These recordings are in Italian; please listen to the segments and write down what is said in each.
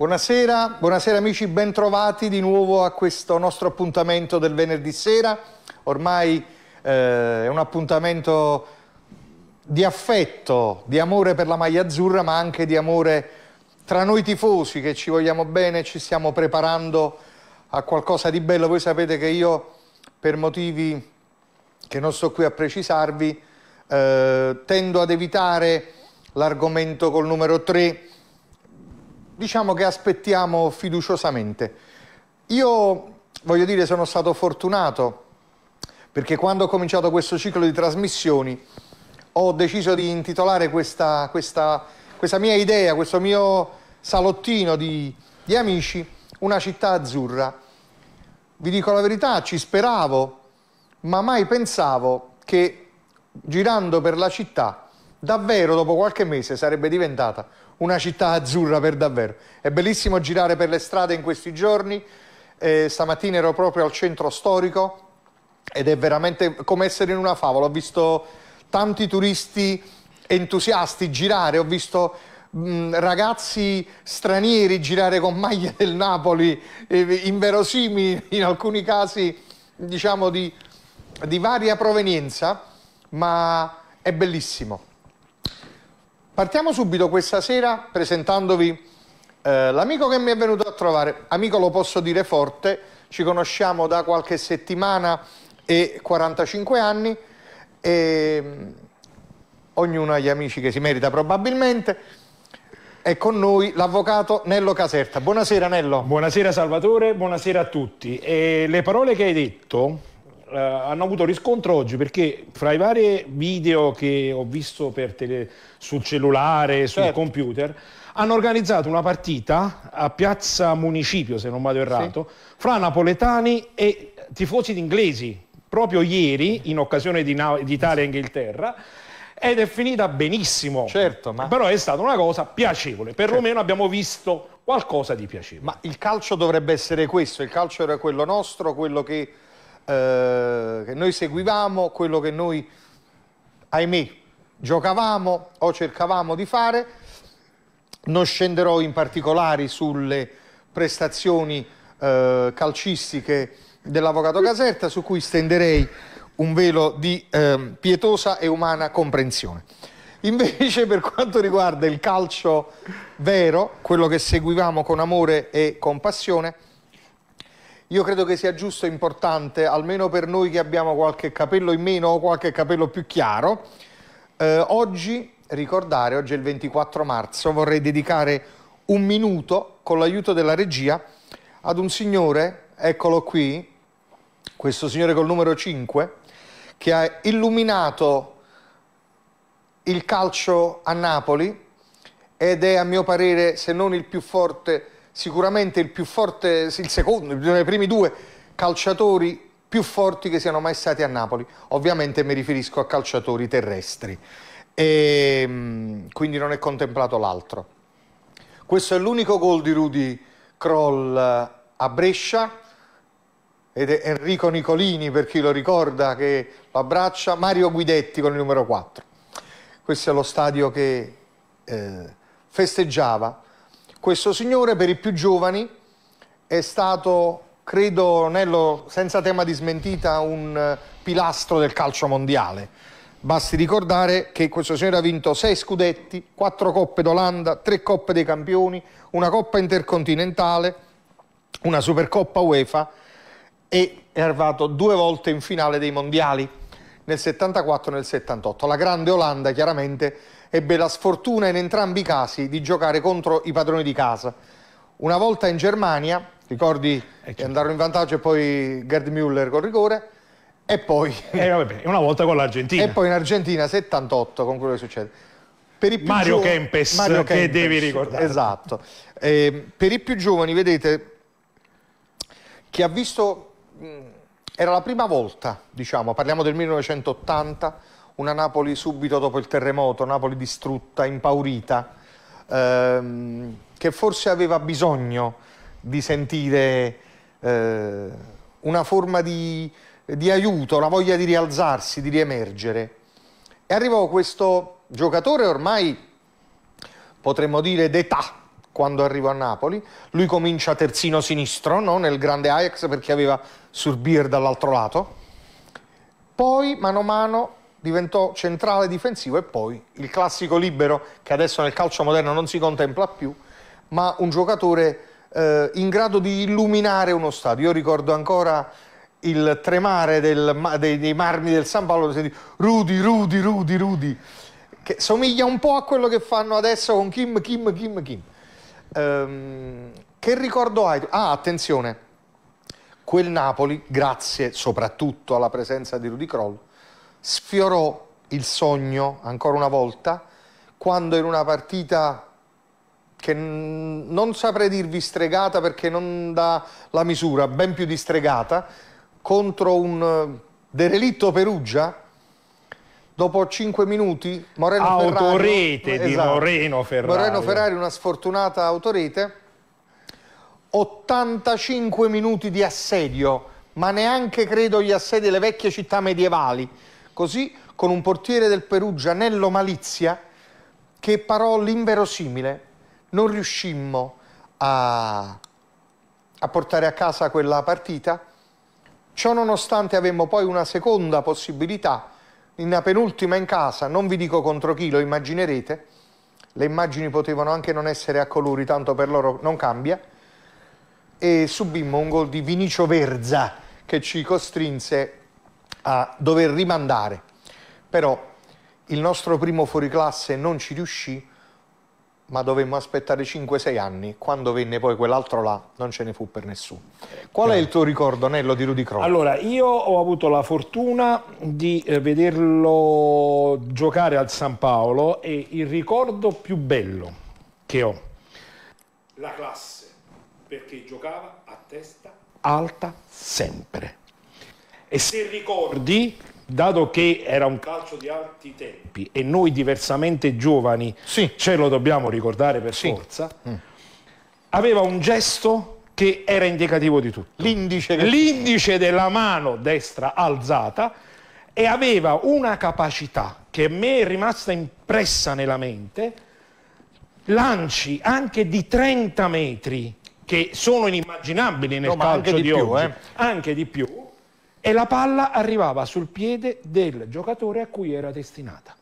Buonasera, buonasera amici, bentrovati di nuovo a questo nostro appuntamento del venerdì sera. Ormai eh, è un appuntamento di affetto, di amore per la maglia azzurra, ma anche di amore tra noi tifosi che ci vogliamo bene, ci stiamo preparando a qualcosa di bello. Voi sapete che io, per motivi che non sto qui a precisarvi, eh, tendo ad evitare l'argomento col numero 3 diciamo che aspettiamo fiduciosamente. Io, voglio dire, sono stato fortunato perché quando ho cominciato questo ciclo di trasmissioni ho deciso di intitolare questa, questa, questa mia idea, questo mio salottino di, di amici, una città azzurra. Vi dico la verità, ci speravo, ma mai pensavo che girando per la città davvero dopo qualche mese sarebbe diventata una città azzurra per davvero. È bellissimo girare per le strade in questi giorni, eh, stamattina ero proprio al centro storico ed è veramente come essere in una favola, ho visto tanti turisti entusiasti girare, ho visto mm, ragazzi stranieri girare con maglie del Napoli, eh, inverosimili in alcuni casi diciamo di, di varia provenienza, ma è bellissimo. Partiamo subito questa sera presentandovi eh, l'amico che mi è venuto a trovare. Amico lo posso dire forte, ci conosciamo da qualche settimana e 45 anni e mm, ognuno ha gli amici che si merita probabilmente. È con noi l'avvocato Nello Caserta. Buonasera Nello. Buonasera Salvatore, buonasera a tutti. E le parole che hai detto eh, hanno avuto riscontro oggi perché fra i vari video che ho visto tele, sul cellulare, sul certo. computer, hanno organizzato una partita a Piazza Municipio, se non vado errato, sì. fra napoletani e tifosi d'inglesi, proprio ieri, in occasione di, di Italia e Inghilterra, ed è finita benissimo. Certo, ma... Però è stata una cosa piacevole, perlomeno certo. abbiamo visto qualcosa di piacevole. Ma il calcio dovrebbe essere questo, il calcio era quello nostro, quello che eh, che noi seguivamo, quello che noi, ahimè, giocavamo o cercavamo di fare. Non scenderò in particolari sulle prestazioni eh, calcistiche dell'Avvocato Caserta, su cui stenderei un velo di eh, pietosa e umana comprensione. Invece per quanto riguarda il calcio vero, quello che seguivamo con amore e con passione, io credo che sia giusto e importante, almeno per noi che abbiamo qualche capello in meno o qualche capello più chiaro, eh, oggi ricordare, oggi è il 24 marzo, vorrei dedicare un minuto con l'aiuto della regia ad un signore, eccolo qui, questo signore col numero 5, che ha illuminato il calcio a Napoli ed è a mio parere se non il più forte sicuramente il più forte, il secondo, i primi due calciatori più forti che siano mai stati a Napoli. Ovviamente mi riferisco a calciatori terrestri. E, ehm, quindi non è contemplato l'altro. Questo è l'unico gol di Rudy Kroll a Brescia ed è Enrico Nicolini per chi lo ricorda che lo abbraccia, Mario Guidetti con il numero 4. Questo è lo stadio che eh, festeggiava questo signore per i più giovani è stato, credo, Nello, senza tema di smentita, un eh, pilastro del calcio mondiale. Basti ricordare che questo signore ha vinto sei scudetti, quattro coppe d'Olanda, tre coppe dei campioni, una coppa intercontinentale, una supercoppa UEFA e è arrivato due volte in finale dei mondiali, nel 74 e nel 78. La grande Olanda chiaramente ebbe la sfortuna in entrambi i casi di giocare contro i padroni di casa. Una volta in Germania, ricordi eh, che certo. andarono in vantaggio e poi Gerd Müller col rigore, e poi... Eh, vabbè, una volta con l'Argentina. E poi in Argentina 78 con quello che succede. Mario, giovani, Kempes, Mario Kempes, che devi ricordare. Esatto. Eh, per i più giovani, vedete, che ha visto... era la prima volta, diciamo, parliamo del 1980, una Napoli subito dopo il terremoto, Napoli distrutta, impaurita, ehm, che forse aveva bisogno di sentire eh, una forma di, di aiuto, una voglia di rialzarsi, di riemergere. E arrivò questo giocatore ormai, potremmo dire, d'età, quando arriva a Napoli. Lui comincia terzino sinistro, no? nel grande Ajax, perché aveva Surbier dall'altro lato. Poi, mano a mano, diventò centrale difensivo e poi il classico libero che adesso nel calcio moderno non si contempla più, ma un giocatore eh, in grado di illuminare uno stadio. Io ricordo ancora il tremare del, dei, dei, marmi del San Paolo, senti, Rudy, Rudy, Rudy, Rudy, che somiglia un po' a quello che fanno adesso con Kim, Kim, Kim, Kim. Ehm, che ricordo hai? Ah, attenzione, quel Napoli, grazie soprattutto alla presenza di Rudy Kroll, sfiorò il sogno ancora una volta quando in una partita che non saprei dirvi stregata perché non dà la misura, ben più di stregata, contro un eh, derelitto Perugia, dopo 5 minuti Moreno autorete Ferrari, di esatto, Moreno Ferrari Moreno Ferrari una sfortunata autorete 85 minuti di assedio ma neanche credo gli assedi delle vecchie città medievali Così con un portiere del Perugia, Nello Malizia, che parò l'inverosimile, non riuscimmo a, a portare a casa quella partita. Ciò nonostante avemmo poi una seconda possibilità, una penultima in casa, non vi dico contro chi, lo immaginerete, le immagini potevano anche non essere a colori, tanto per loro non cambia, e subimmo un gol di Vinicio Verza che ci costrinse a dover rimandare. Però il nostro primo fuoriclasse non ci riuscì, ma dovemmo aspettare 5-6 anni. Quando venne poi quell'altro là, non ce ne fu per nessuno. Qual è il tuo ricordo, Nello, di Rudy Crowe? Allora, io ho avuto la fortuna di eh, vederlo giocare al San Paolo e il ricordo più bello che ho... La classe, perché giocava a testa alta sempre e se ricordi, dato che era un calcio di alti tempi e noi diversamente giovani sì. ce lo dobbiamo ricordare per sì. forza, mm. aveva un gesto che era indicativo di tutto. L'indice, che... L'indice della mano destra alzata e aveva una capacità che a me è rimasta impressa nella mente, lanci anche di 30 metri che sono inimmaginabili nel no, calcio di, di più, oggi, eh. anche di più, e la palla arrivava sul piede del giocatore a cui era destinata.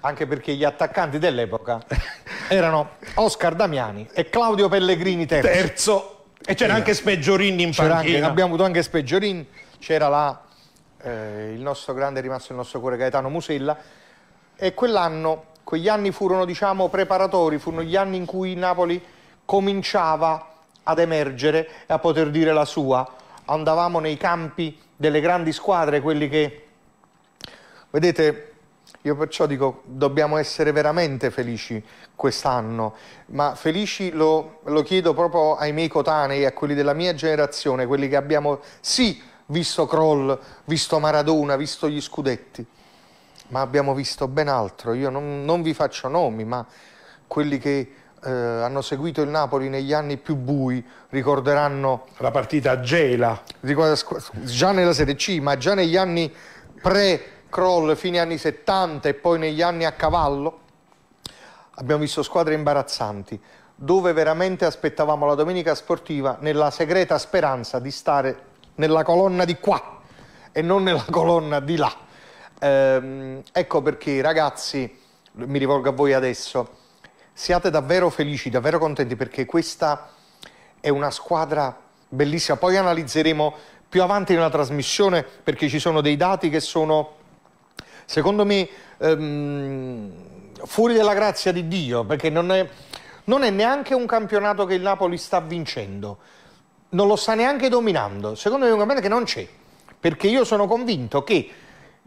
Anche perché gli attaccanti dell'epoca erano Oscar Damiani e Claudio Pellegrini terzo. terzo. E c'era esatto. anche Speggiorini in panchina. abbiamo avuto anche Speggiorini, c'era eh, il nostro grande rimasto il nostro cuore Gaetano Musella e quell'anno, quegli anni furono diciamo preparatori, furono gli anni in cui Napoli cominciava ad emergere e a poter dire la sua. Andavamo nei campi delle grandi squadre, quelli che... Vedete, io perciò dico, dobbiamo essere veramente felici quest'anno, ma felici lo, lo, chiedo proprio ai miei cotanei, a quelli della mia generazione, quelli che abbiamo sì visto Kroll, visto Maradona, visto gli scudetti, ma abbiamo visto ben altro. Io non, non vi faccio nomi, ma quelli che eh, hanno seguito il Napoli negli anni più bui ricorderanno... La partita a Gela. Già nella Serie C, ma già negli anni pre-croll, fine anni 70 e poi negli anni a cavallo, abbiamo visto squadre imbarazzanti dove veramente aspettavamo la domenica sportiva nella segreta speranza di stare nella colonna di qua e non nella colonna di là. Ehm, ecco perché ragazzi, mi rivolgo a voi adesso, siate davvero felici, davvero contenti perché questa è una squadra bellissima. Poi analizzeremo più avanti nella trasmissione perché ci sono dei dati che sono, secondo me, ehm, fuori della grazia di Dio perché non è, non è neanche un campionato che il Napoli sta vincendo, non lo sta neanche dominando. Secondo me è un campionato che non c'è perché io sono convinto che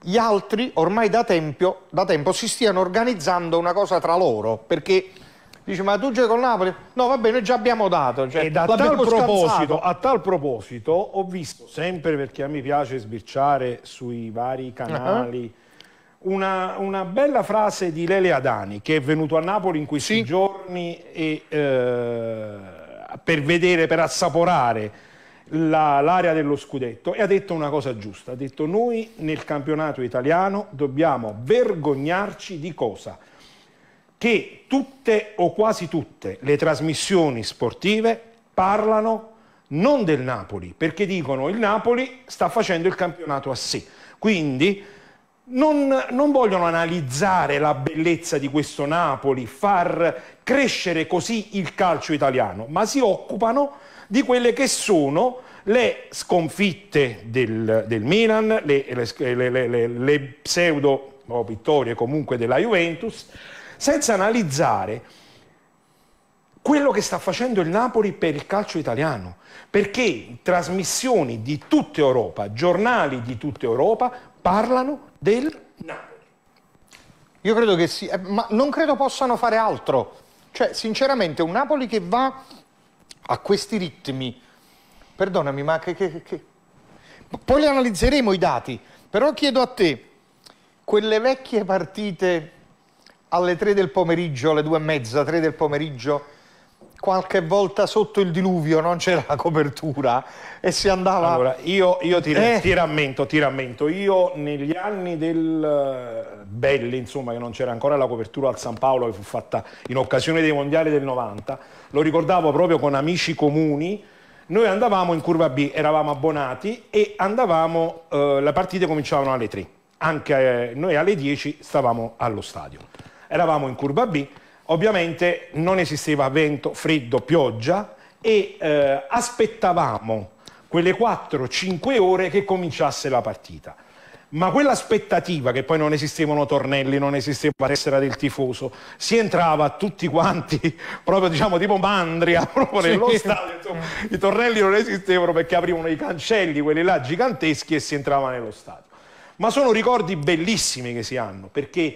gli altri ormai da tempo, da tempo si stiano organizzando una cosa tra loro, perché dice ma tu giochi con Napoli? No va bene, già abbiamo dato. Cioè, e a tal, proposito, a tal proposito ho visto, sempre perché a me piace sbirciare sui vari canali, uh -huh. una, una, bella frase di Lele Adani che è venuto a Napoli in questi sì. giorni e, eh, per vedere, per assaporare l'area dello scudetto e ha detto una cosa giusta, ha detto noi nel campionato italiano dobbiamo vergognarci di cosa? Che tutte o quasi tutte le trasmissioni sportive parlano non del Napoli, perché dicono il Napoli sta facendo il campionato a sé. Quindi non, non, vogliono analizzare la bellezza di questo Napoli, far crescere così il calcio italiano, ma si occupano di quelle che sono le sconfitte del, del Milan, le, le, le, le pseudo o oh, vittorie comunque della Juventus, senza analizzare quello che sta facendo il Napoli per il calcio italiano, perché trasmissioni di tutta Europa, giornali di tutta Europa parlano del Napoli. Io credo che sì, eh, ma non credo possano fare altro. Cioè, sinceramente, un Napoli che va a questi ritmi, perdonami, ma che, che, che... Poi li analizzeremo i dati, però chiedo a te, quelle vecchie partite alle tre del pomeriggio, alle due e mezza, tre del pomeriggio, qualche volta sotto il diluvio non c'era la copertura e si andava... Allora, io, io ti, eh. ti, rammento, ti rammento, io negli anni del eh, Belli, insomma, che non c'era ancora la copertura al San Paolo che fu fatta in occasione dei mondiali del 90, lo ricordavo proprio con amici comuni, noi andavamo in curva B, eravamo abbonati e andavamo, eh, le partite cominciavano alle 3, anche eh, noi alle 10 stavamo allo stadio, eravamo in curva B Ovviamente non esisteva vento, freddo, pioggia e eh, aspettavamo quelle 4-5 ore che cominciasse la partita. Ma quell'aspettativa, che poi non esistevano tornelli, non esisteva la tessera del tifoso, si entrava tutti quanti, proprio diciamo tipo Mandria, proprio sì. stadio. Insomma, mm. I tornelli non esistevano perché aprivano i cancelli, quelli là giganteschi, e si entrava nello stadio. Ma sono ricordi bellissimi che si hanno, perché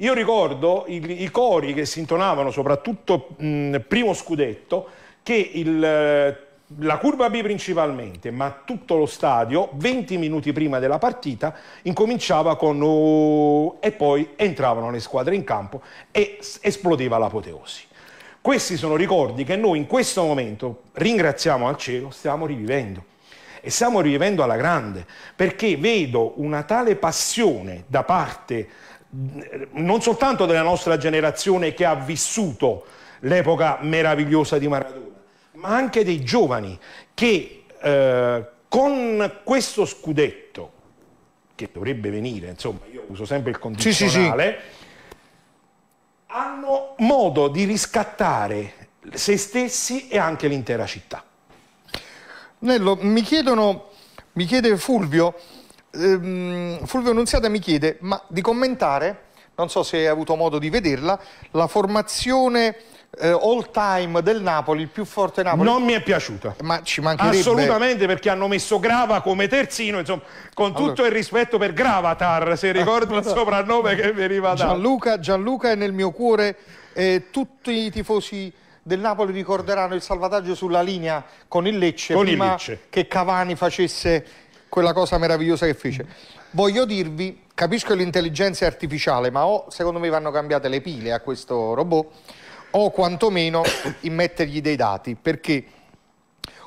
io ricordo i, i cori che si intonavano, soprattutto mh, primo scudetto, che il eh, la curva B principalmente, ma tutto lo stadio, 20 minuti prima della partita, incominciava con oh, e poi entravano le squadre in campo e esplodeva l'apoteosi. Questi sono ricordi che noi in questo momento, ringraziamo al cielo, stiamo rivivendo. E stiamo rivivendo alla grande, perché vedo una tale passione da parte non soltanto della nostra generazione che ha vissuto l'epoca meravigliosa di Maradona, ma anche dei giovani che eh, con questo scudetto, che dovrebbe venire, insomma, io uso sempre il condizionale, sì, sì, sì. hanno modo di riscattare se stessi e anche l'intera città. Nello, mi chiedono, mi chiede Fulvio, Ehm, Fulvio Nunziata mi chiede ma di commentare, non so se hai avuto modo di vederla, la formazione eh, all time del Napoli, il più forte Napoli. Non mi è piaciuta. Ma ci mancherebbe. Assolutamente perché hanno messo Grava come terzino, insomma, con allora. tutto il rispetto per Gravatar, se ricordo il soprannome che veniva da Gianluca, Gianluca è nel mio cuore eh, tutti i tifosi del Napoli ricorderanno il salvataggio sulla linea con il Lecce con prima il Lecce. che Cavani facesse quella cosa meravigliosa che fece. Voglio dirvi, capisco l'intelligenza artificiale, ma o secondo me vanno cambiate le pile a questo robot, o quantomeno immettergli dei dati, perché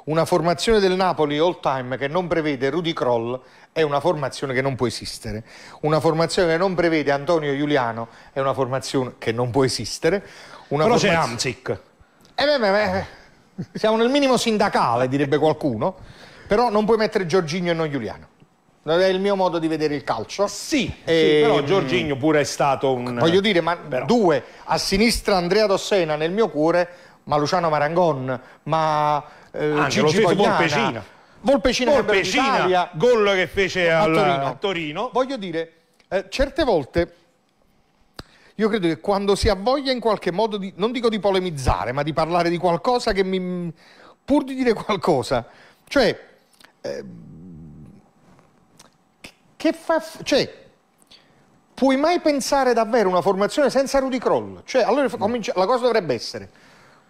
una formazione del Napoli all time che non prevede Rudy Kroll è una formazione che non può esistere. Una formazione che non prevede Antonio Giuliano è una formazione che non può esistere. Una Però formazione... c'è Amsic. Eh beh, beh, beh, siamo nel minimo sindacale, direbbe qualcuno. Però non puoi mettere Giorginio e non Giuliano. È il mio modo di vedere il calcio. Sì, e... sì però mm, Giorginio pure è stato un... Voglio dire, ma però. due, a sinistra Andrea Dossena nel mio cuore, ma Luciano Marangon, ma eh, Anche, Gigi Volpecina. Volpecina, Volpecina gol che fece a, al... Torino. a Torino. Voglio dire, eh, certe volte io credo che quando si ha voglia in qualche modo, di, non dico di polemizzare, ma di parlare di qualcosa che mi... pur di dire qualcosa, cioè Ehm, che fa... Cioè, puoi mai pensare davvero una formazione senza Rudy Kroll? Cioè, allora la cosa dovrebbe essere,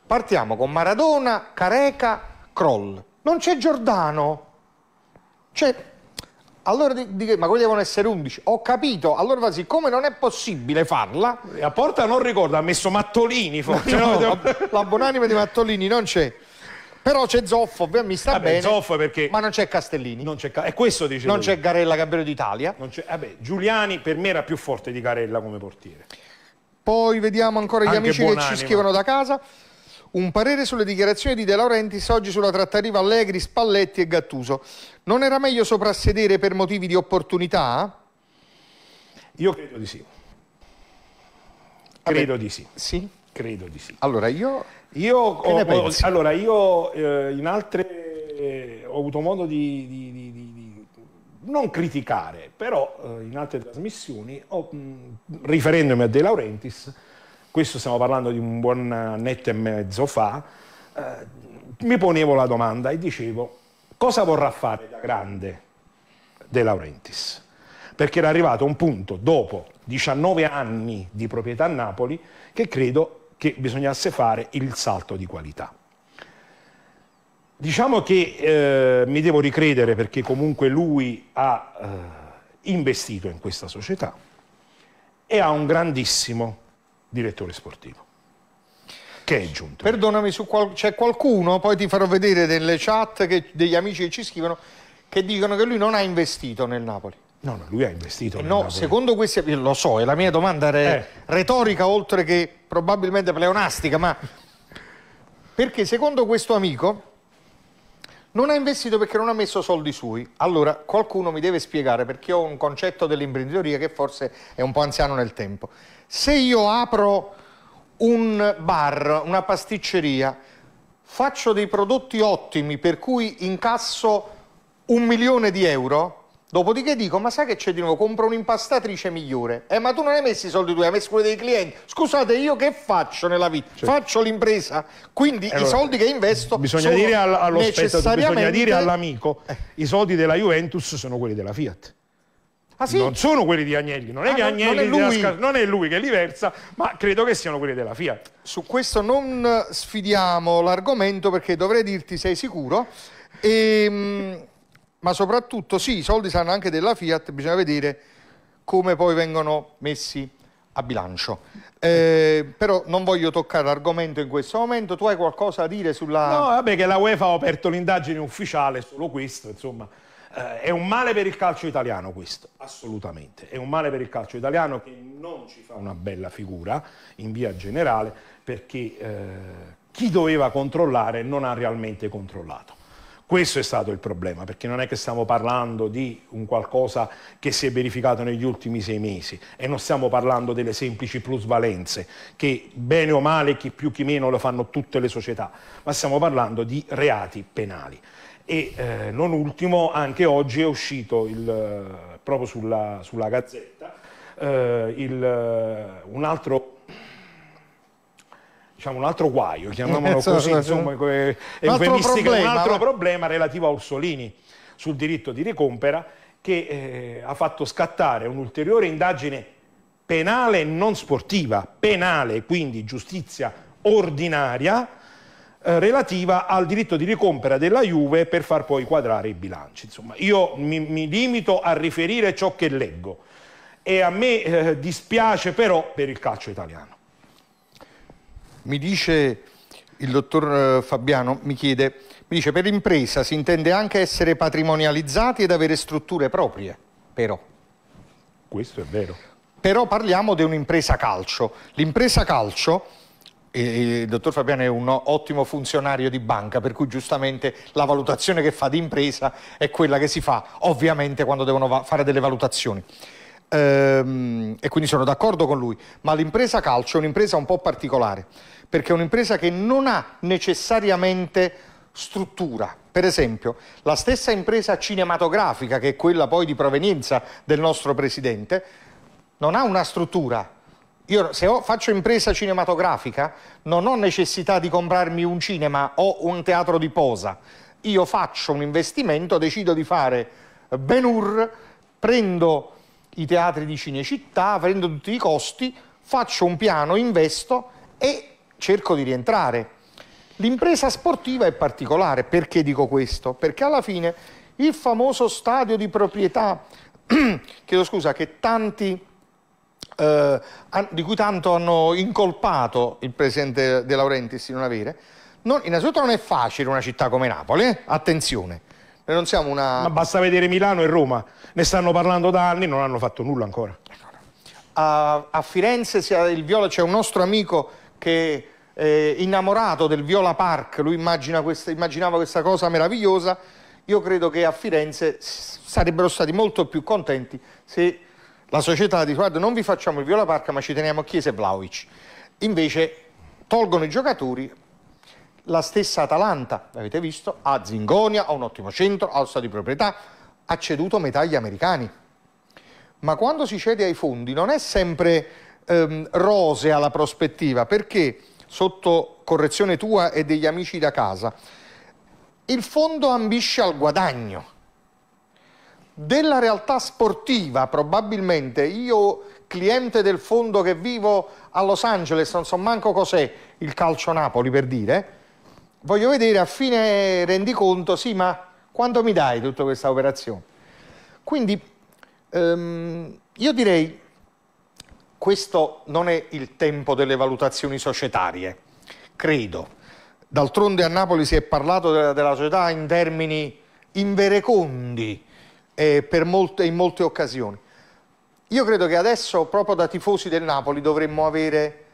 partiamo con Maradona, Careca, Kroll. Non c'è Giordano. Cioè, allora di, di, ma quelli devono essere 11. Ho capito, allora siccome non è possibile farla... A porta non ricordo, ha messo Mattolini forse. no, no. la, la buonanima di Mattolini non c'è. Però c'è Zoffo, mi sta vabbè, bene. Zoffo perché ma non c'è Castellini. Non c'è, e questo dice Non c'è Garella Gabriele d'Italia. Vabbè, Giuliani per me era più forte di Garella come portiere. Poi vediamo ancora gli Anche amici che ci scrivono da casa. Un parere sulle dichiarazioni di De Laurentiis oggi sulla trattativa Allegri, Spalletti e Gattuso. Non era meglio soprassedere per motivi di opportunità? Io credo di sì. Credo Vabbè, di sì. Sì? Credo di sì. Allora io io, ho, ho, allora, io eh, in altre eh, ho avuto modo di, di, di, di non criticare, però eh, in altre trasmissioni, ho, mh, riferendomi a De Laurentiis, questo stiamo parlando di un buon netto e mezzo fa, eh, mi ponevo la domanda e dicevo cosa vorrà fare da grande De Laurentiis? Perché era arrivato un punto dopo 19 anni di proprietà a Napoli che credo che bisognasse fare il salto di qualità. Diciamo che eh, mi devo ricredere perché comunque lui ha eh, investito in questa società e ha un grandissimo direttore sportivo che è giunto. Perdonami, qual c'è qualcuno, poi ti farò vedere delle chat che, degli amici che ci scrivono, che dicono che lui non ha investito nel Napoli. No, no, lui ha investito. Eh no, secondo questi, lo so, è la mia domanda re, eh. retorica oltre che probabilmente pleonastica, ma perché secondo questo amico non ha investito perché non ha messo soldi suoi. Allora, qualcuno mi deve spiegare perché ho un concetto dell'imprenditoria che forse è un po' anziano nel tempo. Se io apro un bar, una pasticceria, faccio dei prodotti ottimi per cui incasso un milione di euro, Dopodiché dico, ma sai che c'è di nuovo? Compro un'impastatrice migliore. Eh, ma tu non hai messo i soldi tu, hai messo quelli dei clienti. Scusate, io che faccio nella vita? Cioè. Faccio l'impresa? Quindi eh, allora, i soldi che investo bisogna sono dire all- allo necessariamente... bisogna dire all'amico, eh. i soldi della Juventus sono quelli della Fiat. Ah, sì? Non sono quelli di Agnelli, non è ah, che Agnelli non è, Scar- non è, lui. che li versa, ma credo che siano quelli della Fiat. Su questo non sfidiamo l'argomento perché dovrei dirti sei sicuro. Ehm ma soprattutto sì, i soldi saranno anche della Fiat, bisogna vedere come poi vengono messi a bilancio. Eh, però non voglio toccare l'argomento in questo momento, tu hai qualcosa da dire sulla... No, vabbè che la UEFA ha aperto l'indagine ufficiale, solo questo, insomma. Eh, è un male per il calcio italiano questo, assolutamente. È un male per il calcio italiano che non ci fa una bella figura in via generale perché eh, chi doveva controllare non ha realmente controllato. Questo è stato il problema, perché non è che stiamo parlando di un qualcosa che si è verificato negli ultimi sei mesi e non stiamo parlando delle semplici plusvalenze, che bene o male, chi più chi meno lo fanno tutte le società, ma stiamo parlando di reati penali. E eh, non ultimo, anche oggi è uscito il, eh, proprio sulla, sulla Gazzetta eh, il, eh, un altro diciamo, un altro guaio, chiamiamolo eh, così, insomma, è eufemistica, un altro problema relativo a Orsolini sul diritto di ricompera che eh, ha fatto scattare un'ulteriore indagine penale non sportiva, penale, quindi giustizia ordinaria, eh, relativa al diritto di ricompera della Juve per far poi quadrare i bilanci. Insomma, io mi, mi limito a riferire ciò che leggo e a me eh, dispiace però per il calcio italiano. Mi dice il dottor eh, Fabiano, mi chiede, mi dice per impresa si intende anche essere patrimonializzati ed avere strutture proprie, però. Questo è vero. Però parliamo di un'impresa calcio. L'impresa calcio il dottor Fabiano è un ottimo funzionario di banca, per cui giustamente la valutazione che fa di impresa è quella che si fa ovviamente quando devono fare delle valutazioni ehm, e quindi sono d'accordo con lui, ma l'impresa calcio è un'impresa un po' particolare, perché è un'impresa che non ha necessariamente struttura. Per esempio, la stessa impresa cinematografica, che è quella poi di provenienza del nostro presidente, non ha una struttura. Io se ho, faccio impresa cinematografica non ho necessità di comprarmi un cinema o un teatro di posa. Io faccio un investimento, decido di fare Ben Hur, prendo i teatri di Cinecittà, prendo tutti i costi, faccio un piano, investo e cerco di rientrare. L'impresa sportiva è particolare, perché dico questo? Perché alla fine il famoso stadio di proprietà, chiedo scusa, che tanti... Eh, di cui tanto hanno incolpato il presidente De Laurentiis di non avere, non, innanzitutto non è facile una città come Napoli, eh? attenzione, noi non siamo una... Ma basta vedere Milano e Roma. Ne stanno parlando da anni, non hanno fatto nulla ancora. A, a Firenze c'è un nostro amico che è eh, innamorato del Viola Park, lui immagina questa, immaginava questa cosa meravigliosa, io credo che a Firenze sarebbero stati molto più contenti se la società dice guarda non vi facciamo il Viola Park ma ci teniamo a Chiesa e Vlaovic. Invece tolgono i giocatori, la stessa Atalanta, avete visto, ha Zingonia, ha un ottimo centro, ha ossa di proprietà, ha ceduto metà agli americani. Ma quando si cede ai fondi non è sempre ehm, rosea la prospettiva, perché sotto correzione tua e degli amici da casa, il fondo ambisce al guadagno. Della realtà sportiva probabilmente io cliente del fondo che vivo a Los Angeles, non so manco cos'è il calcio Napoli per dire, voglio vedere a fine rendiconto, sì, ma quanto mi dai tutta questa operazione? Quindi ehm, io direi questo non è il tempo delle valutazioni societarie, credo. D'altronde a Napoli si è parlato della, della società in termini inverecondi eh, molte, in molte occasioni. Io credo che adesso, proprio da tifosi del Napoli, dovremmo avere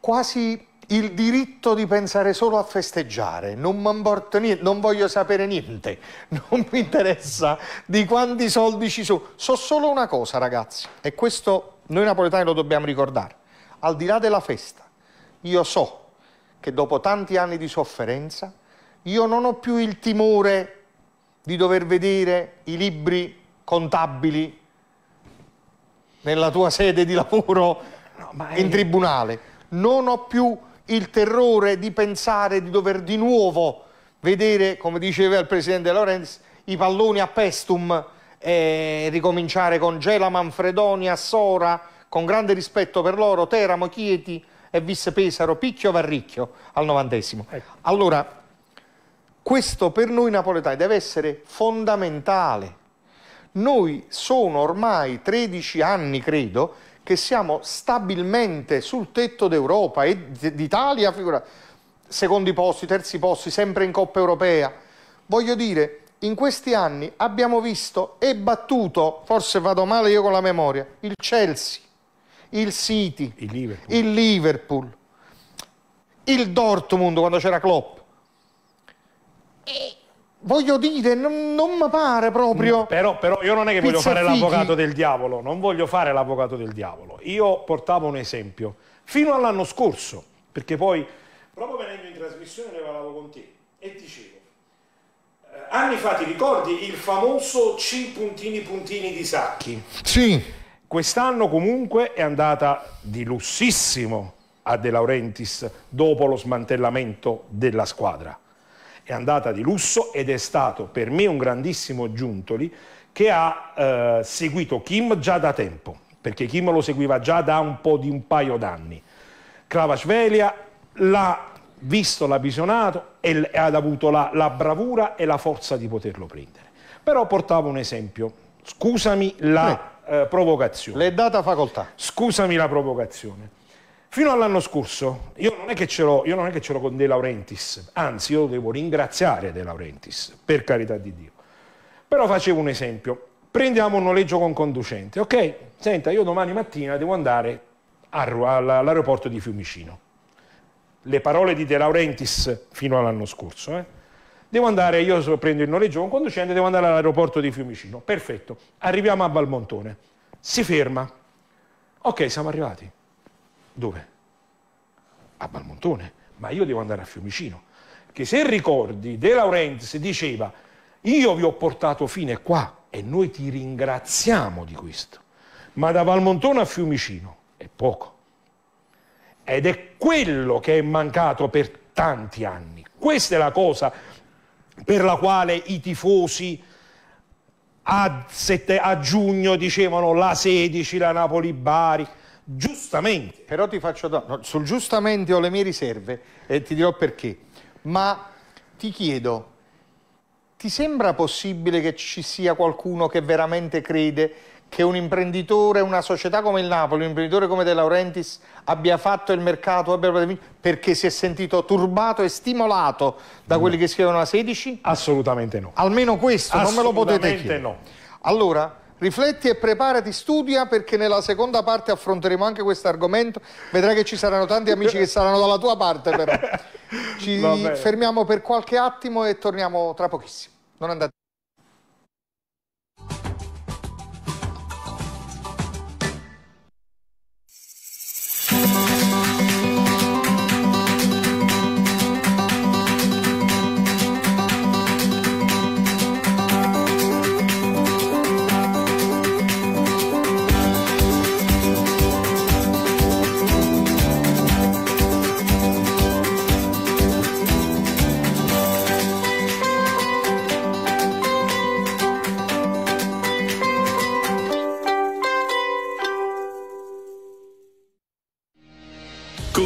quasi il diritto di pensare solo a festeggiare, non mi importa niente, non voglio sapere niente, non mi interessa di quanti soldi ci sono. So solo una cosa, ragazzi, e questo noi napoletani lo dobbiamo ricordare. Al di là della festa, io so che dopo tanti anni di sofferenza, io non ho più il timore di dover vedere i libri contabili nella tua sede di lavoro no, in tribunale. Non ho più il terrore di pensare di dover di nuovo vedere, come diceva il presidente Lorenz, i palloni a pestum e ricominciare con Gela, Manfredonia, Sora, con grande rispetto per loro, Teramo, Chieti e Vis Pesaro, Picchio, Varricchio al novantesimo. Ecco. Allora, questo per noi napoletani deve essere fondamentale. Noi sono ormai 13 anni, credo, che siamo stabilmente sul tetto d'Europa e d'Italia, figura, secondi posti, terzi posti, sempre in Coppa Europea. Voglio dire, in questi anni abbiamo visto e battuto, forse vado male io con la memoria, il Chelsea, il City, il Liverpool, il, Liverpool, il Dortmund quando c'era Klopp. Voglio dire, non, non mi pare proprio... No, mm, però, però, io non è che voglio fare l'avvocato del diavolo, non voglio fare l'avvocato del diavolo. Io portavo un esempio, fino all'anno scorso, perché poi proprio venendo in trasmissione ne parlavo con te e dicevo, eh, anni fa ti ricordi il famoso C puntini puntini di Sacchi? Sì. Quest'anno comunque è andata di lussissimo a De Laurentiis dopo lo smantellamento della squadra è andata di lusso ed è stato per me un grandissimo Giuntoli che ha eh, seguito Kim già da tempo, perché Kim lo seguiva già da un po' di un paio d'anni. Cravasvelia l'ha visto, l'ha visionato e ha avuto la, la bravura e la forza di poterlo prendere. Però portavo un esempio, scusami la eh, provocazione. Le è data facoltà. Scusami la provocazione. Fino all'anno scorso io non è che ce l'ho, con De Laurentiis, anzi io devo ringraziare De Laurentiis, per carità di Dio. Però facevo un esempio, prendiamo un noleggio con conducente, ok? Senta, io domani mattina devo andare all'aeroporto di Fiumicino. Le parole di De Laurentiis fino all'anno scorso, eh? Devo andare, io prendo il noleggio con conducente, devo andare all'aeroporto di Fiumicino. Perfetto, arriviamo a Valmontone. Si ferma. Ok, siamo arrivati dove? A Valmontone. ma io devo andare a Fiumicino. Che se ricordi, De Laurentiis diceva, io vi ho portato fine qua e noi ti ringraziamo di questo. Ma da Valmontone a Fiumicino è poco. Ed è quello che è mancato per tanti anni. Questa è la cosa per la quale i tifosi a, sette, a giugno dicevano la 16, la Napoli-Bari giustamente. Però ti faccio da... No, sul giustamente ho le mie riserve e ti dirò perché. Ma ti chiedo, ti sembra possibile che ci sia qualcuno che veramente crede che un imprenditore, una società come il Napoli, un imprenditore come De Laurentiis abbia fatto il mercato perché si è sentito turbato e stimolato da no. quelli mm. che scrivono a 16? Assolutamente no. Almeno questo non me lo potete dire. Assolutamente no. Allora, Rifletti e preparati, studia perché nella seconda parte affronteremo anche questo argomento. Vedrai che ci saranno tanti amici che saranno dalla tua parte però. Ci fermiamo per qualche attimo e torniamo tra pochissimo. Non andate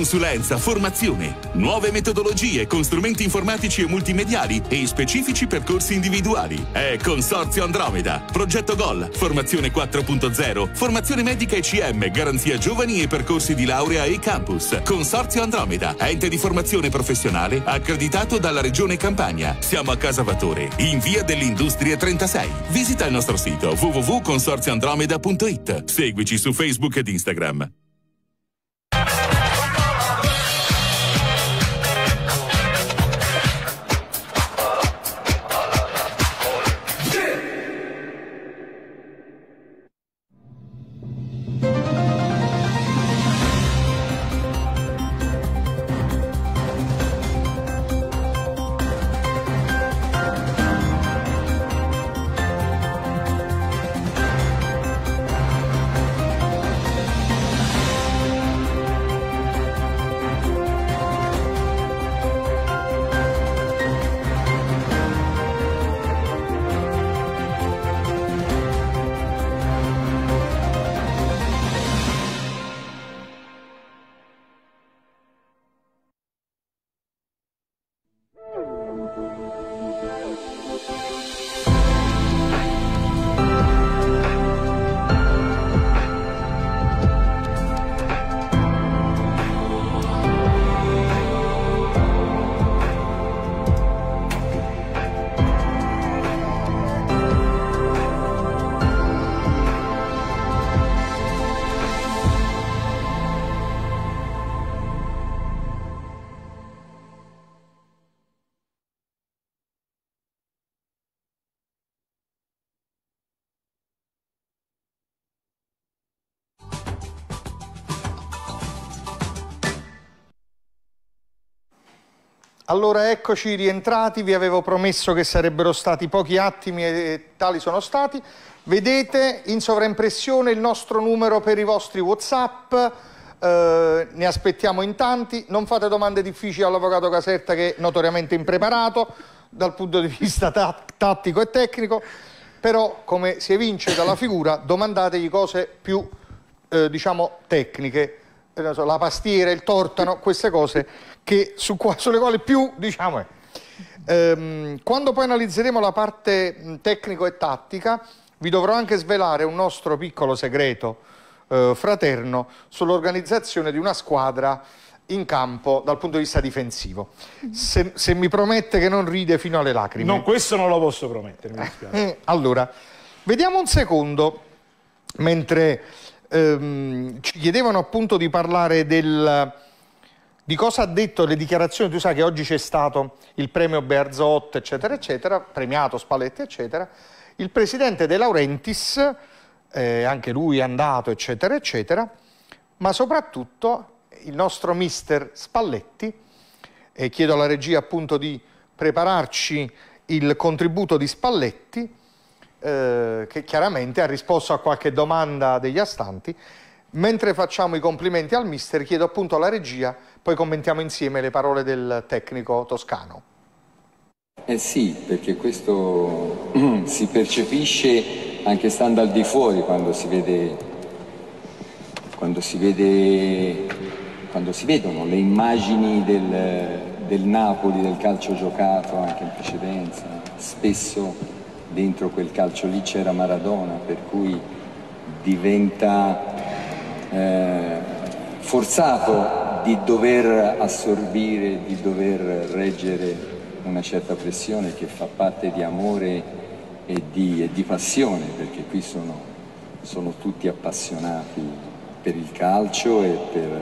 consulenza, formazione, nuove metodologie con strumenti informatici e multimediali e specifici percorsi individuali. È Consorzio Andromeda, progetto GOL, formazione 4.0, formazione medica e CM, garanzia giovani e percorsi di laurea e campus. Consorzio Andromeda, ente di formazione professionale accreditato dalla Regione Campania. Siamo a Casa Vatore, in via dell'Industria 36. Visita il nostro sito www.consorzioandromeda.it. Seguici su Facebook ed Instagram. Allora eccoci rientrati, vi avevo promesso che sarebbero stati pochi attimi e tali sono stati. Vedete in sovraimpressione il nostro numero per i vostri Whatsapp, eh, ne aspettiamo in tanti, non fate domande difficili all'avvocato Caserta che è notoriamente impreparato dal punto di vista tattico e tecnico, però come si evince dalla figura domandategli cose più eh, diciamo tecniche, eh, la pastiera, il tortano, queste cose che, su, sulle quali più diciamo ehm, quando poi analizzeremo la parte tecnico e tattica vi dovrò anche svelare un nostro piccolo segreto eh, fraterno sull'organizzazione di una squadra in campo dal punto di vista difensivo. Se, se, mi promette che non ride fino alle lacrime. No, questo non lo posso promettere, mi eh, dispiace. Eh, allora, vediamo un secondo, mentre ehm, ci chiedevano appunto di parlare del di cosa ha detto le dichiarazioni? Tu sai che oggi c'è stato il premio Berzot, eccetera, eccetera, premiato Spalletti, eccetera. Il presidente De Laurentiis, eh, anche lui è andato, eccetera, eccetera, ma soprattutto il nostro mister Spalletti, e chiedo alla regia appunto di prepararci il contributo di Spalletti, eh, che chiaramente ha risposto a qualche domanda degli astanti Mentre facciamo i complimenti al mister, chiedo appunto alla regia, poi commentiamo insieme le parole del tecnico toscano. Eh sì, perché questo si percepisce anche stando al di fuori quando si vede, quando si vede, quando si vedono le immagini del, del Napoli, del calcio giocato anche in precedenza. Spesso dentro quel calcio lì c'era Maradona, per cui diventa eh, forzato di dover assorbire, di dover reggere una certa pressione che fa parte di amore e di, e di passione, perché qui sono, sono, tutti appassionati per il calcio e per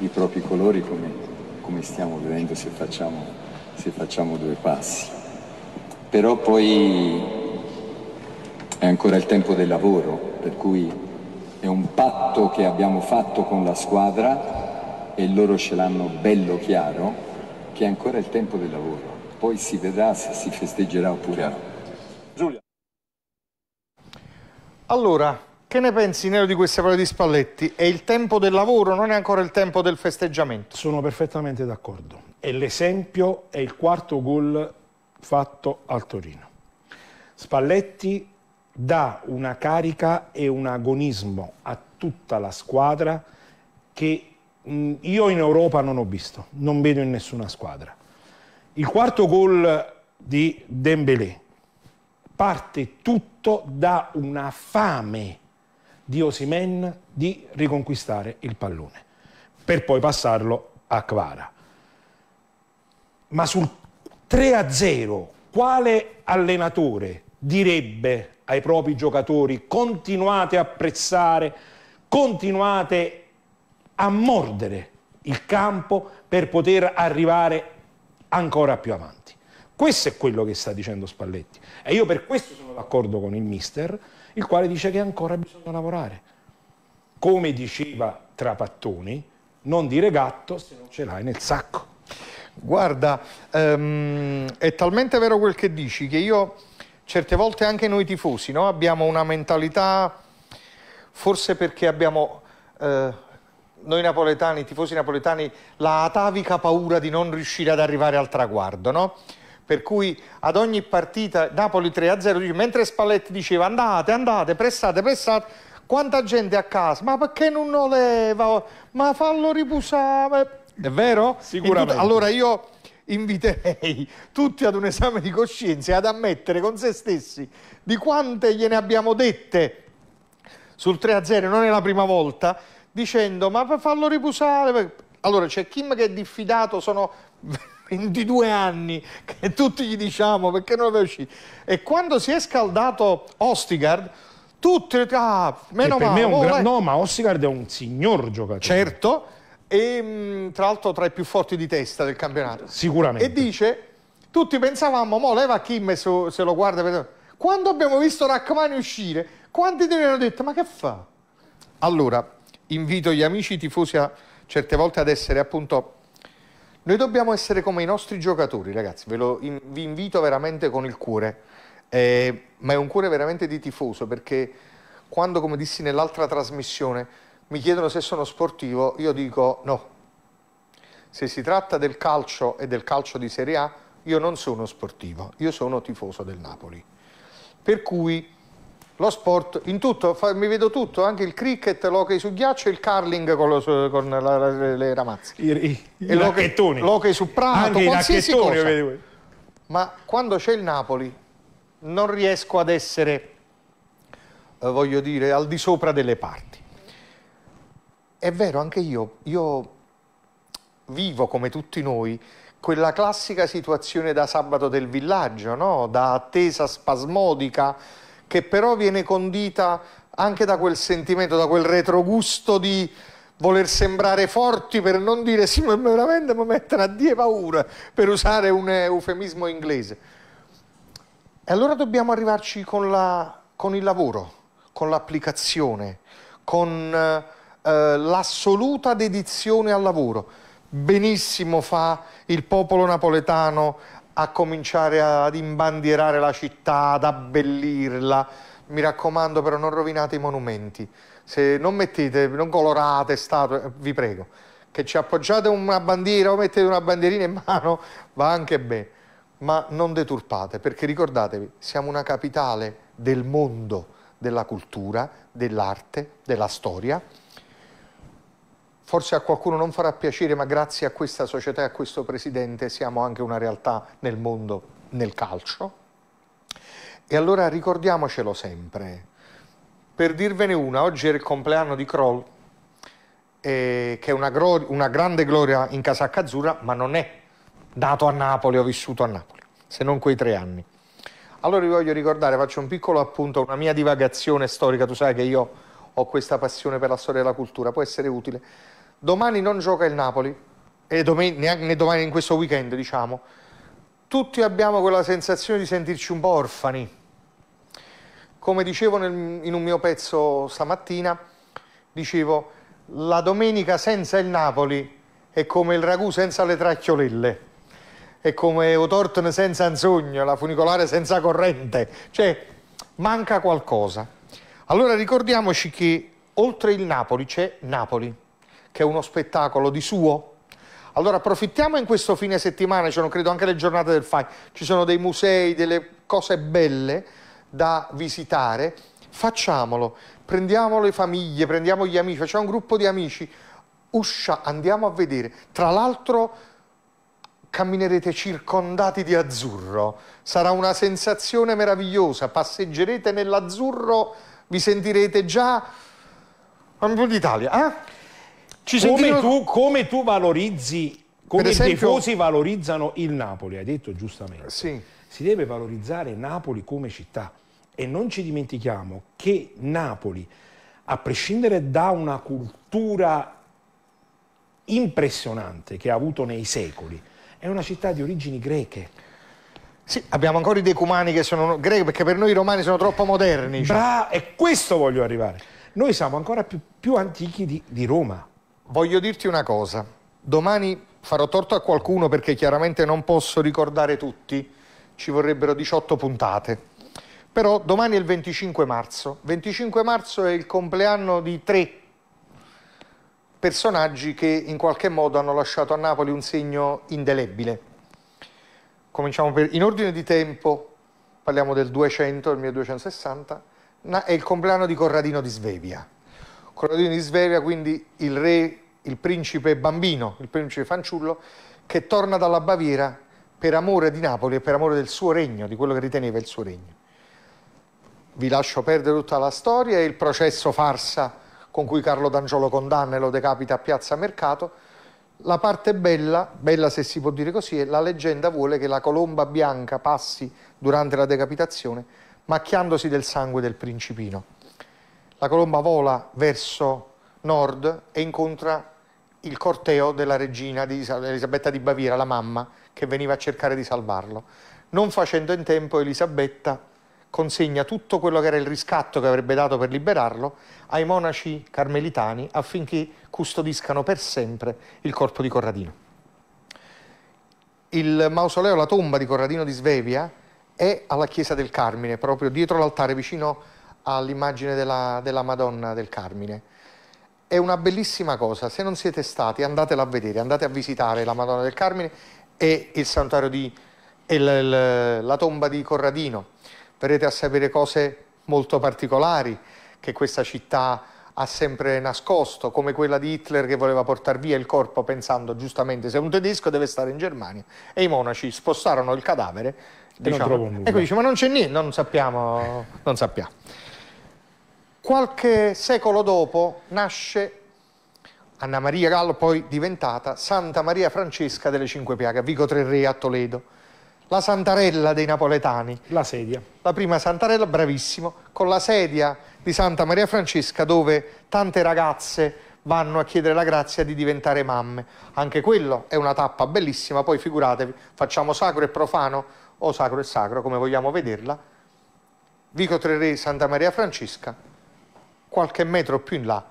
i propri colori come, come stiamo vedendo se facciamo, se facciamo due passi. Però poi è ancora il tempo del lavoro, per cui è un patto che abbiamo fatto con la squadra e loro ce l'hanno bello chiaro che è ancora il tempo del lavoro. Poi si vedrà se si festeggerà oppure no. Giulia. Allora, che ne pensi Nero di queste parole di Spalletti? È il tempo del lavoro, non è ancora il tempo del festeggiamento. Sono perfettamente d'accordo. E l'esempio è il quarto gol fatto al Torino. Spalletti dà una carica e un agonismo a tutta la squadra che mm, io in Europa non ho visto, non vedo in nessuna squadra. Il quarto gol di Dembélé parte tutto da una fame di Osimen di riconquistare il pallone per poi passarlo a Kvara. Ma sul 3-0 quale allenatore direbbe ai propri giocatori, continuate a prezzare, continuate a mordere il campo per poter arrivare ancora più avanti. Questo è quello che sta dicendo Spalletti e io per questo sono d'accordo con il mister, il quale dice che ancora bisogna lavorare. Come diceva Trapattoni, non dire gatto se non ce l'hai nel sacco. Guarda, um, è talmente vero quel che dici che io certe volte anche noi tifosi no? abbiamo una mentalità, forse perché abbiamo, eh, noi napoletani, tifosi napoletani, la atavica paura di non riuscire ad arrivare al traguardo. No? Per cui ad ogni partita Napoli 3-0, mentre Spalletti diceva andate, andate, pressate, pressate, quanta gente a casa, ma perché non lo leva? Ma fallo riposare? È vero? Sicuramente. Tutto, allora io inviterei tutti ad un esame di coscienza e ad ammettere con se stessi di quante gliene abbiamo dette sul 3-0, non è la prima volta, dicendo ma fallo riposare. Allora c'è Kim che è diffidato, sono 22 anni che tutti gli diciamo perché non è uscito. E quando si è scaldato Ostigard, tutti, ah, meno male. Me è un oh, no, ma Ostigard è un signor giocatore. Certo e mm, tra l'altro tra i più forti di testa del campionato. Sicuramente. E dice, tutti pensavamo, mo leva Kim se, se lo guarda per... Quando abbiamo visto Rachmani uscire, quanti di noi hanno detto, ma che fa? Allora, invito gli amici tifosi a, certe volte ad essere appunto... Noi dobbiamo essere come i nostri giocatori, ragazzi, ve lo in, vi invito veramente con il cuore, eh, ma è un cuore veramente di tifoso, perché quando, come dissi nell'altra trasmissione, mi chiedono se sono sportivo, io dico no. Se si tratta del calcio e del calcio di Serie A, io non sono sportivo, io sono tifoso del Napoli. Per cui lo sport, in tutto, mi vedo tutto, anche il cricket, l'hockey su ghiaccio e il curling con, lo, con la, le ramazze. I, i, e i l'hockey su prato, anche qualsiasi cosa. Vedo. Ma quando c'è il Napoli non riesco ad essere, eh, voglio dire, al di sopra delle parti è vero, anche io, io vivo come tutti noi quella classica situazione da sabato del villaggio, no? da attesa spasmodica, che però viene condita anche da quel sentimento, da quel retrogusto di voler sembrare forti per non dire sì, ma veramente mi mettono a die paura, per usare un eufemismo inglese. E allora dobbiamo arrivarci con, la, con il lavoro, con l'applicazione, con eh, eh, l'assoluta dedizione al lavoro. Benissimo fa il popolo napoletano a cominciare ad imbandierare la città, ad abbellirla. Mi raccomando però non rovinate i monumenti, se non mettete, non colorate statue, eh, vi prego, che ci appoggiate una bandiera o mettete una bandierina in mano va anche bene, ma non deturpate, perché ricordatevi, siamo una capitale del mondo, della cultura, dell'arte, della storia Forse a qualcuno non farà piacere, ma grazie a questa società e a questo presidente siamo anche una realtà nel mondo, nel calcio. E allora ricordiamocelo sempre. Per dirvene una, oggi era il compleanno di Kroll, eh, che è una, una grande gloria in casacca azzurra, ma non è nato a Napoli ho vissuto a Napoli, se non quei tre anni. Allora vi voglio ricordare, faccio un piccolo appunto, una mia divagazione storica, tu sai che io ho questa passione per la storia e la cultura, può essere utile domani non gioca il Napoli, e domani, neanche domani in questo weekend diciamo, tutti abbiamo quella sensazione di sentirci un po' orfani. Come dicevo nel, in un mio pezzo stamattina, dicevo la domenica senza il Napoli è come il ragù senza le tracchiolelle, è come Otorten senza Anzogno, la funicolare senza corrente, cioè manca qualcosa. Allora ricordiamoci che oltre il Napoli c'è Napoli che è uno spettacolo di suo. Allora approfittiamo in questo fine settimana, ci sono credo anche le giornate del FAI, ci sono dei musei, delle cose belle da visitare, facciamolo, prendiamo le famiglie, prendiamo gli amici, facciamo un gruppo di amici, uscia, andiamo a vedere. Tra l'altro camminerete circondati di azzurro, sarà una sensazione meravigliosa, passeggerete nell'azzurro, vi sentirete già... un po' d'Italia, eh? Ci come, sentino... tu, come tu valorizzi, come esempio... i tifosi valorizzano il Napoli, hai detto giustamente. Sì. Si deve valorizzare Napoli come città e non ci dimentichiamo che Napoli, a prescindere da una cultura impressionante che ha avuto nei secoli, è una città di origini greche. Sì, abbiamo ancora i decumani che sono grechi perché per noi i romani sono troppo moderni. Cioè. Bra e questo voglio arrivare. Noi siamo ancora più, più antichi di, di Roma. Voglio dirti una cosa, domani farò torto a qualcuno perché chiaramente non posso ricordare tutti, ci vorrebbero 18 puntate. Però domani è il 25 marzo, 25 marzo è il compleanno di tre personaggi che in qualche modo hanno lasciato a Napoli un segno indelebile. Cominciamo per, in ordine di tempo, parliamo del 200, del 1260, è il compleanno di Corradino di Svevia coronatino di Sveria, quindi il re, il principe bambino, il principe fanciullo, che torna dalla Baviera per amore di Napoli e per amore del suo regno, di quello che riteneva il suo regno. Vi lascio perdere tutta la storia e il processo farsa con cui Carlo D'Angiolo condanna e lo decapita a Piazza Mercato. La parte bella, bella se si può dire così, è la leggenda vuole che la colomba bianca passi durante la decapitazione macchiandosi del sangue del principino la colomba vola verso nord e incontra il corteo della regina di Elisabetta di Baviera, la mamma, che veniva a cercare di salvarlo. Non facendo in tempo, Elisabetta consegna tutto quello che era il riscatto che avrebbe dato per liberarlo ai monaci carmelitani affinché custodiscano per sempre il corpo di Corradino. Il mausoleo, la tomba di Corradino di Svevia, è alla chiesa del Carmine, proprio dietro l'altare vicino a all'immagine della, della Madonna del Carmine. È una bellissima cosa, se non siete stati andatela a vedere, andate a visitare la Madonna del Carmine e il santuario di e la, la, la tomba di Corradino. Verrete a sapere cose molto particolari che questa città ha sempre nascosto, come quella di Hitler che voleva portare via il corpo pensando giustamente se un tedesco deve stare in Germania. E i monaci spostarono il cadavere diciamo, e, e quindi dice ma non c'è niente, non sappiamo. Non sappiamo. Qualche secolo dopo nasce Anna Maria Gallo, poi diventata Santa Maria Francesca delle Cinque Piaghe, Vico Tre Re a Toledo. La santarella dei napoletani. La sedia. La prima santarella, bravissimo, con la sedia di Santa Maria Francesca dove tante ragazze vanno a chiedere la grazia di diventare mamme. Anche quello è una tappa bellissima, poi figuratevi, facciamo sacro e profano o sacro e sacro, come vogliamo vederla. Vico Tre Re, Santa Maria Francesca, qualche metro più in là,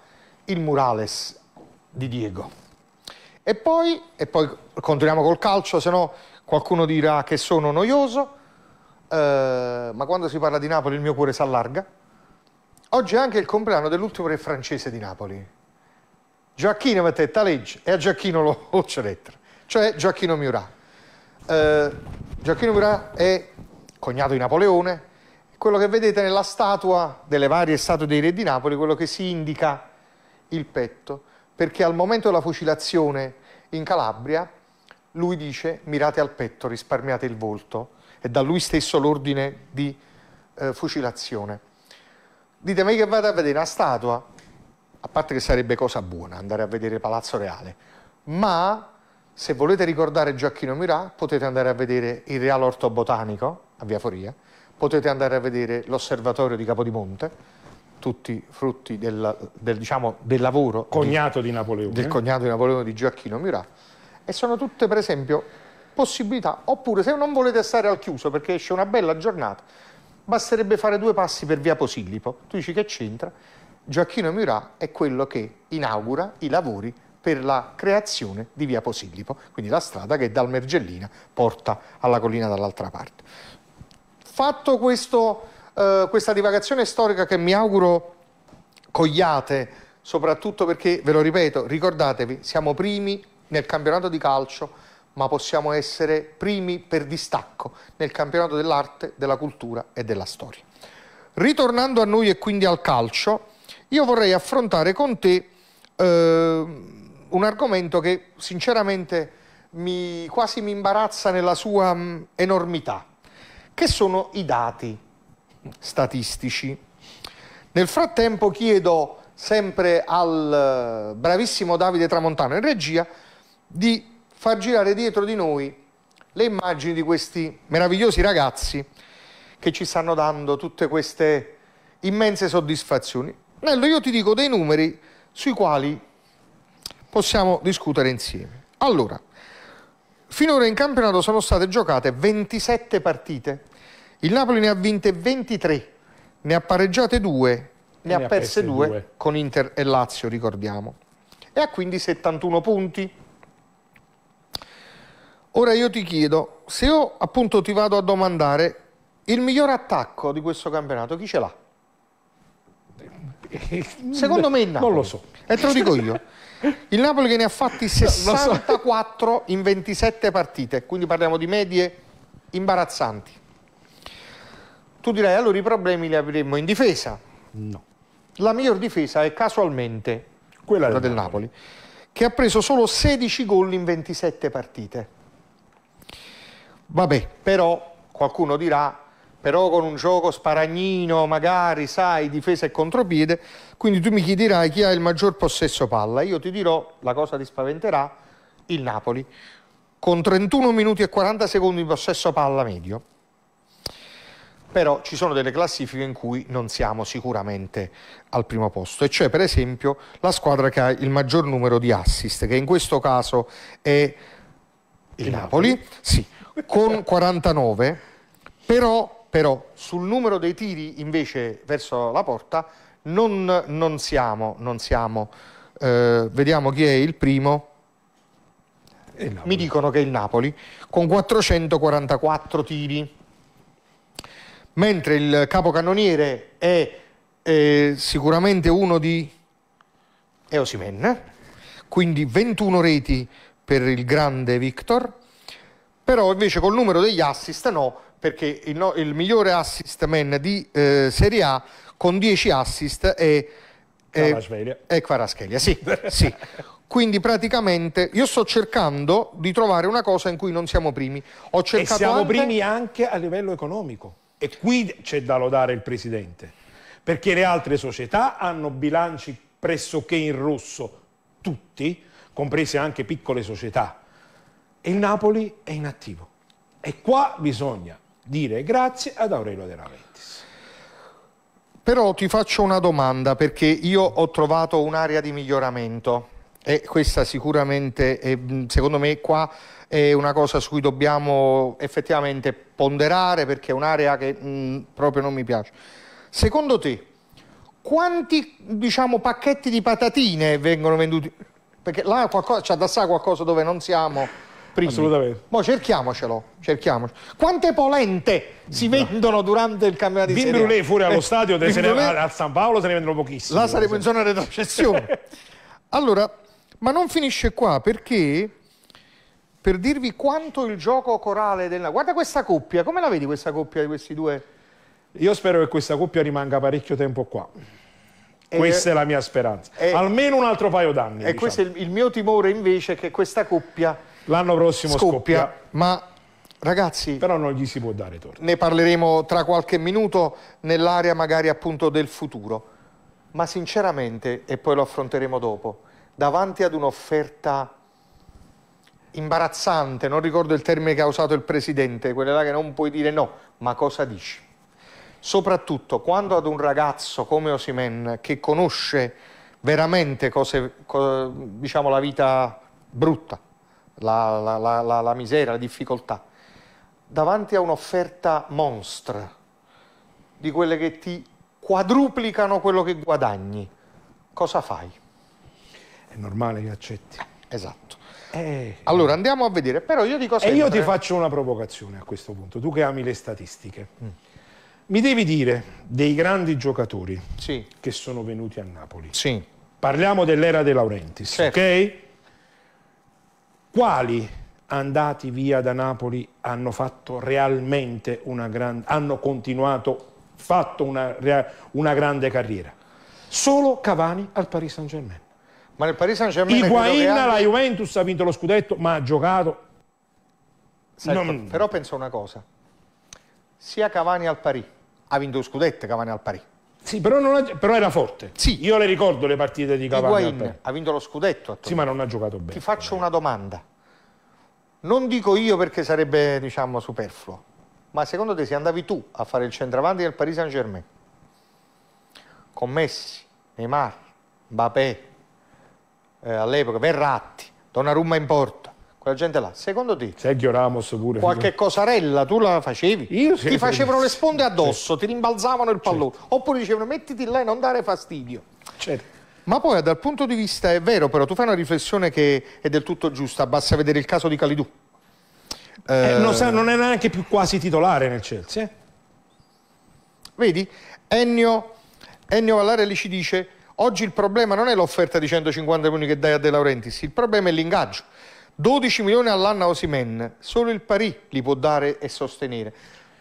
il murales di Diego. E poi, e poi continuiamo col calcio, se no qualcuno dirà che sono noioso, eh, ma quando si parla di Napoli il mio cuore si allarga. Oggi è anche il compleanno dell'ultimo re francese di Napoli. Gioacchino mette Talegge e a Gioacchino lo, c'è lettera, cioè Gioacchino Murat. Eh, Gioacchino Murat è cognato di Napoleone, quello che vedete nella statua delle varie statue dei re di Napoli, quello che si indica il petto, perché al momento della fucilazione in Calabria lui dice mirate al petto, risparmiate il volto, è da lui stesso l'ordine di eh, fucilazione. Ditemi che vado a vedere una statua, a parte che sarebbe cosa buona andare a vedere Palazzo Reale, ma se volete ricordare Gioacchino Mirà potete andare a vedere il Reale Orto Botanico a Via Foria, potete andare a vedere l'osservatorio di Capodimonte, tutti frutti del, del, diciamo, del lavoro cognato di, di Napoleone. del cognato di Napoleone di Gioacchino Murat. E sono tutte, per esempio, possibilità. Oppure, se non volete stare al chiuso perché esce una bella giornata, basterebbe fare due passi per via Posillipo. Tu dici che c'entra? Gioacchino Murat è quello che inaugura i lavori per la creazione di via Posillipo, quindi la strada che dal Mergellina porta alla collina dall'altra parte fatto questo, eh, questa divagazione storica che mi auguro cogliate, soprattutto perché, ve lo ripeto, ricordatevi, siamo primi nel campionato di calcio, ma possiamo essere primi per distacco nel campionato dell'arte, della cultura e della storia. Ritornando a noi e quindi al calcio, io vorrei affrontare con te eh, un argomento che sinceramente mi, quasi mi imbarazza nella sua mh, mm, enormità che sono i dati statistici. Nel frattempo chiedo sempre al eh, bravissimo Davide Tramontano in regia di far girare dietro di noi le immagini di questi meravigliosi ragazzi che ci stanno dando tutte queste immense soddisfazioni. Nello io ti dico dei numeri sui quali possiamo discutere insieme. Allora, Finora in campionato sono state giocate 27 partite. Il Napoli ne ha vinte 23, ne ha pareggiate 2, ne, ha perse 2 con Inter e Lazio, ricordiamo. E ha quindi 71 punti. Ora io ti chiedo, se io appunto ti vado a domandare il miglior attacco di questo campionato, chi ce l'ha? Secondo me il Napoli. Non lo so. E eh, te lo dico io. Il Napoli che ne ha fatti 64 so. in 27 partite, quindi parliamo di medie imbarazzanti. Tu direi allora i problemi li avremmo in difesa. No. La miglior difesa è casualmente quella, quella del, Napoli. Napoli, che ha preso solo 16 gol in 27 partite. Vabbè, però qualcuno dirà però con un gioco sparagnino, magari, sai, difesa e contropiede, quindi tu mi chiederai chi ha il maggior possesso palla. Io ti dirò, la cosa ti spaventerà, il Napoli, con 31 minuti e 40 secondi di possesso palla medio. Però ci sono delle classifiche in cui non siamo sicuramente al primo posto, e cioè per esempio la squadra che ha il maggior numero di assist, che in questo caso è il, il Napoli, Napoli. Sì, con 49, però però sul numero dei tiri invece verso la porta non, non siamo, non siamo. Eh, vediamo chi è il primo, il mi dicono che è il Napoli, con 444 tiri, mentre il capocannoniere è eh, sicuramente uno di Eosimen, quindi 21 reti per il grande Victor, però invece col numero degli assist no, perché il, no, il migliore assist man di eh, Serie A con 10 assist è, Quaraschelia. Sì, sì. Quindi praticamente io sto cercando di trovare una cosa in cui non siamo primi. Ho e siamo anche... primi anche a livello economico. E qui c'è da lodare il presidente, perché le altre società hanno bilanci pressoché in rosso, tutti, comprese anche piccole società e il Napoli è inattivo. E qua bisogna dire grazie ad Aurelio De Raventis. Però ti faccio una domanda perché io ho trovato un'area di miglioramento e questa sicuramente, è, secondo me, qua è una cosa su cui dobbiamo effettivamente ponderare perché è un'area che mh, mm, proprio non mi piace. Secondo te, quanti diciamo, pacchetti di patatine vengono venduti? Perché là c'è da sa qualcosa dove non siamo primi. Assolutamente. Ma cerchiamocelo, cerchiamocelo. Quante polente si vendono durante il campionato di Serie A? Brulé fuori allo eh, stadio, eh, ne, a San Paolo se ne vendono pochissime. Là saremo in zona retrocessione. allora, ma non finisce qua perché per dirvi quanto il gioco corale della... Guarda questa coppia, come la vedi questa coppia di questi due? Io spero che questa coppia rimanga parecchio tempo qua. E eh, questa è la mia speranza. E... Eh, Almeno un altro paio d'anni. E diciamo. questo è diciamo. il, il mio timore invece che questa coppia L'anno prossimo scoppia, scoppia. Ma Ragazzi, però non gli si può dare torto. Ne parleremo tra qualche minuto nell'area magari appunto del futuro. Ma sinceramente, e poi lo affronteremo dopo, davanti ad un'offerta imbarazzante, non ricordo il termine che ha usato il presidente, quella là che non puoi dire no, ma cosa dici? Soprattutto quando ad un ragazzo come Osimen, che conosce veramente cose, diciamo la vita brutta, la, la, la, la miseria, la difficoltà, davanti a un'offerta monstra, di quelle che ti quadruplicano quello che guadagni, cosa fai? È normale che accetti. Esatto. Eh, allora andiamo a vedere, però io dico sempre... E io ti faccio una provocazione a questo punto, tu che ami le statistiche. Mm. Mi devi dire dei grandi giocatori sì. che sono venuti a Napoli. Sì. Parliamo dell'era De Laurentiis, certo. ok? quali andati via da Napoli hanno fatto realmente una grande, hanno continuato, fatto una, una grande carriera. Solo Cavani al Paris Saint-Germain. Ma nel Paris Saint-Germain... Higuain alla anni... Juventus ha vinto lo scudetto, ma ha giocato... Sento, non... Però penso una cosa. Sia Cavani al Paris, ha vinto lo scudetto Cavani al Paris sì, però, ha, però, era forte. Sì. Io le ricordo le partite di Cavani. ha vinto lo scudetto. Sì, ma non ha giocato bene. Ti faccio una domanda. Non dico io perché sarebbe, diciamo, superfluo, ma secondo te se andavi tu a fare il centravanti del Paris Saint-Germain con Messi, Neymar, Mbappé, eh, all'epoca Verratti, Donnarumma in porta, quella gente là, secondo te? Sergio Ramos pure. Qualche cosarella tu la facevi? Io sì. Ti facevano le sponde addosso, sì. ti rimbalzavano il pallone. Certo. Oppure dicevano mettiti là e non dare fastidio. Certo. Ma poi dal punto di vista, è vero però, tu fai una riflessione che è del tutto giusta, basta vedere il caso di Calidù. eh, eh non, sa, non, è neanche più quasi titolare nel Chelsea. Eh? Vedi? Ennio, Ennio Vallarelli ci dice, oggi il problema non è l'offerta di 150 milioni che dai a De Laurentiis, il problema è l'ingaggio 12 milioni all'anno a Osimen, solo il Parì li può dare e sostenere.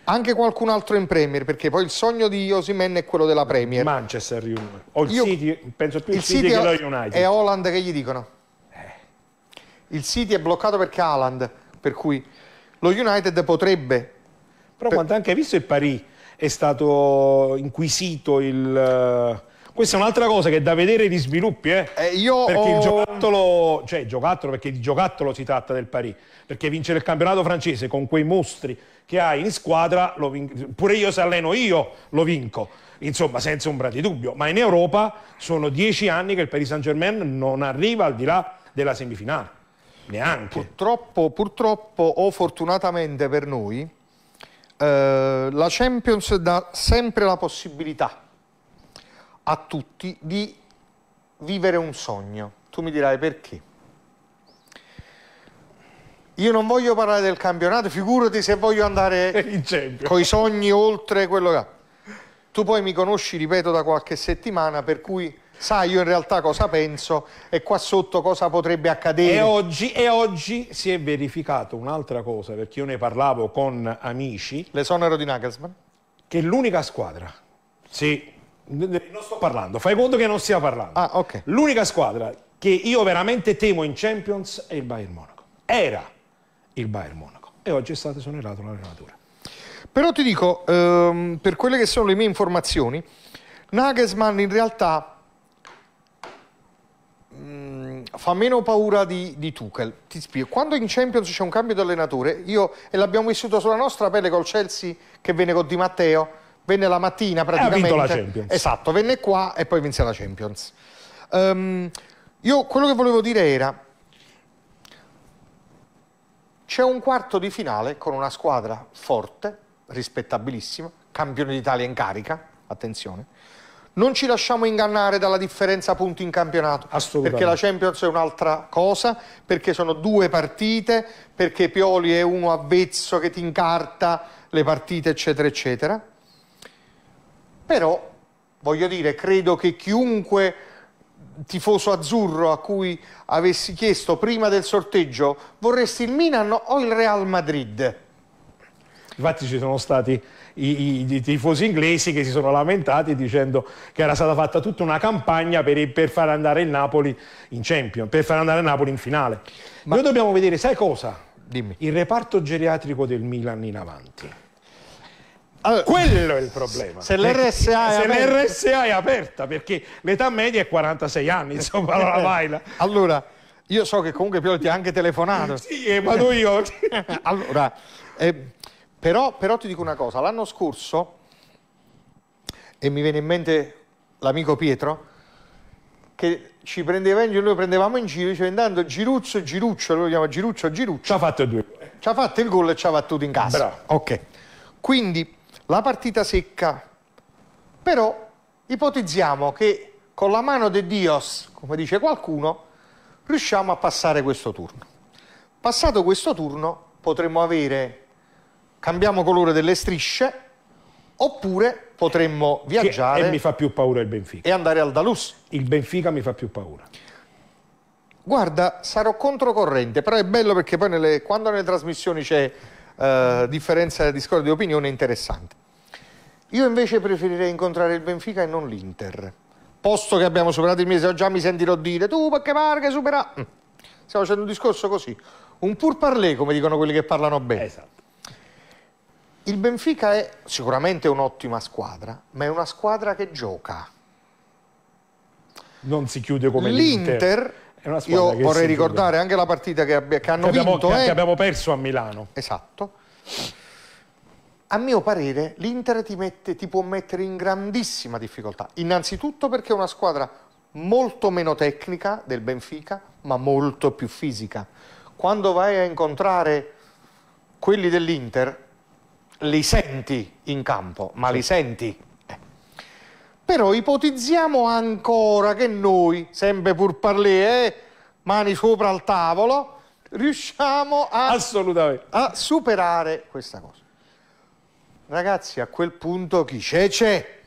Anche qualcun altro in Premier, perché poi il sogno di Osimen è quello della Premier. Manchester United. O il Io, City, penso più il City, City che lo United. È Holland che gli dicono. Eh. Il City è bloccato perché Haaland, per cui lo United potrebbe... Però per... quanto anche visto il Parì è stato inquisito il questa è un'altra cosa che è da vedere di sviluppi, eh? Eh, io perché ho... il giocattolo, cioè il giocattolo, perché di giocattolo si tratta del Paris, perché vincere il campionato francese con quei mostri che hai in squadra, pure io se alleno io lo vinco, insomma senza ombra di dubbio, ma in Europa sono dieci anni che il Paris Saint Germain non arriva al di là della semifinale, neanche. Purtroppo, purtroppo o fortunatamente per noi, eh, la Champions dà sempre la possibilità a tutti di vivere un sogno. Tu mi dirai perché. Io non voglio parlare del campionato, figurati se voglio andare con i sogni oltre quello che... Tu poi mi conosci, ripeto, da qualche settimana, per cui sai io in realtà cosa penso e qua sotto cosa potrebbe accadere. E oggi, e oggi si è verificato un'altra cosa, perché io ne parlavo con amici. L'esonero di Nagelsmann? Che l'unica squadra. Sì, non sto parlando, fai conto che non stia parlando. Ah, okay. L'unica squadra che io veramente temo in Champions è il Bayern Monaco. Era il Bayern Monaco e oggi è stato esonerato l'allenatore. Però ti dico, ehm, per quelle che sono le mie informazioni, Nagelsmann in realtà mh, mm, fa meno paura di, di Tuchel. Ti spiego, quando in Champions c'è un cambio di allenatore, io, e l'abbiamo vissuto sulla nostra pelle col Chelsea che viene con Di Matteo, venne la mattina praticamente. Eh, e ha vinto la Champions. Esatto, venne qua e poi vinse la Champions. Um, io quello che volevo dire era, c'è un quarto di finale con una squadra forte, rispettabilissima, campione d'Italia in carica, attenzione. Non ci lasciamo ingannare dalla differenza punti in campionato, perché la Champions è un'altra cosa, perché sono due partite, perché Pioli è uno avvezzo che ti incarta le partite, eccetera, eccetera però voglio dire, credo che chiunque tifoso azzurro a cui avessi chiesto prima del sorteggio vorresti il Milan o il Real Madrid? Infatti ci sono stati i, i, i, tifosi inglesi che si sono lamentati dicendo che era stata fatta tutta una campagna per, per far andare il Napoli in Champions, per far andare il Napoli in finale. Ma... Noi dobbiamo vedere, sai cosa? Dimmi. Il reparto geriatrico del Milan in avanti. Allora, Quello è il problema. Se l'RSA è, è, aperta, perché l'età media è 46 anni, insomma, allora eh, vai. Allora, io so che comunque Piolo ti ha anche telefonato. sì, eh, vado io. allora, eh, però, però ti dico una cosa, l'anno scorso, e mi viene in mente l'amico Pietro, che ci prendeva in giro, noi prendevamo in giro, diceva intanto Giruzzo, Giruccio, lo chiama Giruccio, Giruccio. Ci ha fatto due. Ci ha fatto il gol e ci ha battuto in casa. Bravo. Ok. Quindi la partita secca, però ipotizziamo che con la mano di Dios, come dice qualcuno, riusciamo a passare questo turno. Passato questo turno potremmo avere, cambiamo colore delle strisce, oppure potremmo viaggiare... E mi fa più paura il Benfica. E andare al Dalus. Il Benfica mi fa più paura. Guarda, sarò controcorrente, però è bello perché poi nelle, quando nelle trasmissioni c'è eh, differenza, discorso di opinione interessante. Io invece preferirei incontrare il Benfica e non l'Inter. Posto che abbiamo superato il mese, già mi sentirò dire tu perché pare supera... Mm. Stiamo facendo un discorso così, un pur parlé come dicono quelli che parlano bene. Esatto. Il Benfica è sicuramente un'ottima squadra, ma è una squadra che gioca. Non si chiude come l'Inter io vorrei ricordare anche la partita che, abbia, che hanno che abbiamo, vinto. Che, eh? che abbiamo perso a Milano. Esatto. A mio parere l'Inter ti, mette, ti può mettere in grandissima difficoltà. Innanzitutto perché è una squadra molto meno tecnica del Benfica, ma molto più fisica. Quando vai a incontrare quelli dell'Inter, li senti in campo, ma li senti. Però ipotizziamo ancora che noi, sempre pur parlé, eh, mani sopra al tavolo, riusciamo a, a superare questa cosa. Ragazzi, a quel punto chi c'è c'è.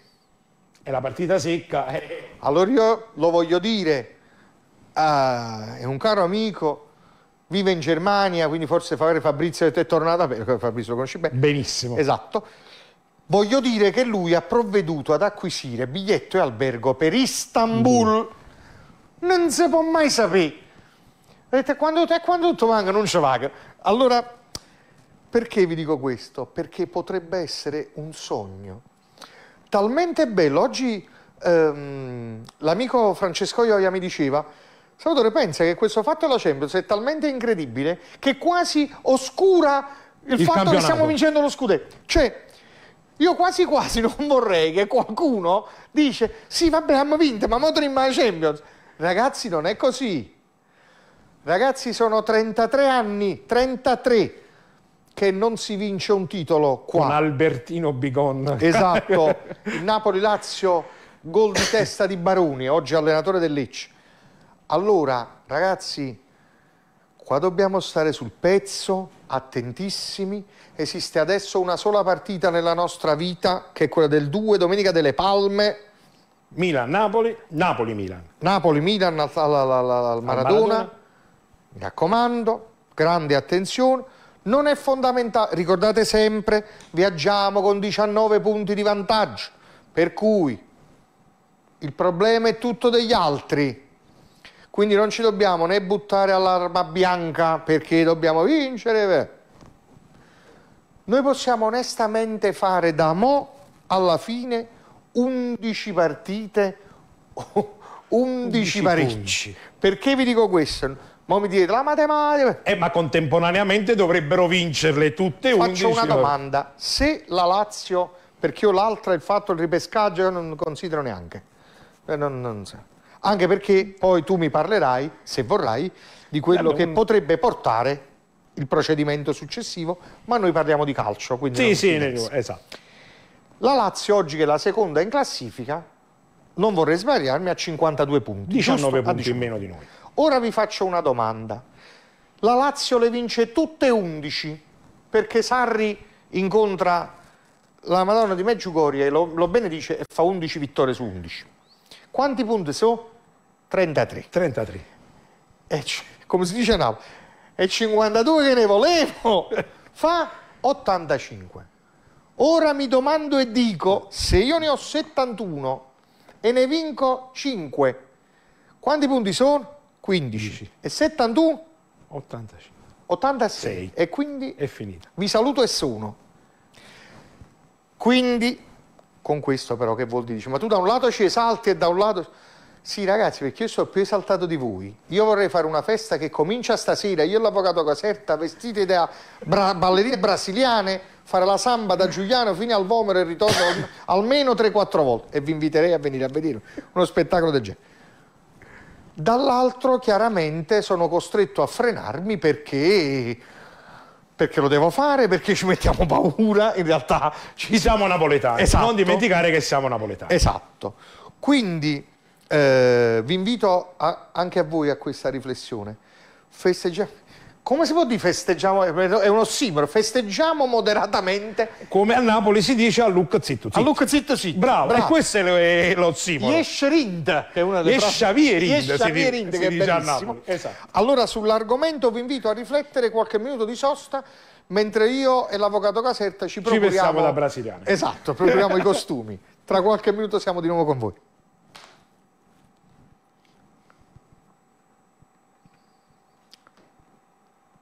È la partita secca. Eh. Allora io lo voglio dire, ah, è un caro amico, vive in Germania, quindi forse Fabrizio è tornato, Fabrizio lo conosci bene. Benissimo. Esatto Voglio dire che lui ha provveduto ad acquisire biglietto e albergo per Istanbul. Mm. Non si può mai sapere. Vedete, quando quando tutto manca, non ci vaga. Allora, perché vi dico questo? Perché potrebbe essere un sogno. Talmente bello. Oggi ehm, l'amico Francesco Ioia mi diceva Salvatore, pensa che questo fatto della Champions è talmente incredibile che quasi oscura il, il fatto campionato. che stiamo vincendo lo scudetto. Cioè, io quasi quasi non vorrei che qualcuno dice sì vabbè abbiamo vinto ma motriamo la Champions. Ragazzi non è così. Ragazzi sono 33 anni, 33 che non si vince un titolo qua. un Albertino Bigon. Esatto, il Napoli-Lazio, gol di testa di Baroni, oggi allenatore del Lecce. Allora ragazzi, qua dobbiamo stare sul pezzo, attentissimi. Esiste adesso una sola partita nella nostra vita, che è quella del 2, domenica delle Palme. Milan-Napoli, Napoli-Milan. Napoli-Milan al, al, al, al, Maradona. Mi raccomando, grande attenzione. Non è fondamentale, ricordate sempre, viaggiamo con 19 punti di vantaggio, per cui il problema è tutto degli altri. Quindi non ci dobbiamo né buttare all'arma bianca perché dobbiamo vincere. Noi possiamo onestamente fare da mo alla fine 11 partite, 11, 11 Perché vi dico questo? Ma mi direte la matematica. Eh, ma contemporaneamente dovrebbero vincerle tutte. Faccio 11. una domanda: se la Lazio, perché io l'altra, il fatto il ripescaggio, io non considero neanche. Eh, non, non so anche perché poi tu mi parlerai, se vorrai, di quello che potrebbe portare il procedimento successivo, ma noi parliamo di calcio. Quindi Sì, sì, esatto. La Lazio oggi che è la seconda in classifica, non vorrei sbagliarmi, a 52 punti. 19 punti 19. Ah, in meno di noi. Ora vi faccio una domanda. La Lazio le vince tutte 11 perché Sarri incontra la Madonna di Meggiugorie, lo, lo benedice e fa 11 vittorie su 11 quanti punti sono? 33. 33. E, come si dice a Napoli, e 52 che ne volevo, fa 85. Ora mi domando e dico, se io ne ho 71 e ne vinco 5, quanti punti sono? 15. 15. E 71? 85. 86. 6. E quindi? È finita. Vi saluto e sono. Quindi con questo però che vuol dire? ma tu da un lato ci esalti e da un lato... Sì ragazzi, perché io sono più esaltato di voi. Io vorrei fare una festa che comincia stasera, io e l'avvocato Caserta, vestiti da bra ballerine brasiliane, fare la samba da Giuliano fino al Vomero e ritorno almeno 3-4 volte. E vi inviterei a venire a vedere uno spettacolo del genere. Dall'altro chiaramente sono costretto a frenarmi perché perché lo devo fare, perché ci mettiamo paura, in realtà ci siamo napoletani, esatto. non dimenticare che siamo napoletani. Esatto. Quindi eh, vi invito a, anche a voi a questa riflessione. Festeggiate come si può dire festeggiamo? È un ossimoro, festeggiamo moderatamente. Come a Napoli si dice a Lucca zitto A Lucca zitto zitto. Bravo, Bravo. e questo è l'ossimoro. Yeshrind, che è una delle Yeshavierind, Yeshavierind, si, si, che si dice a Napoli. Esatto. Allora sull'argomento vi invito a riflettere qualche minuto di sosta mentre io e l'avvocato Caserta ci procuriamo... Ci vestiamo da brasiliano. Esatto, procuriamo i costumi. Tra qualche minuto siamo di nuovo con voi.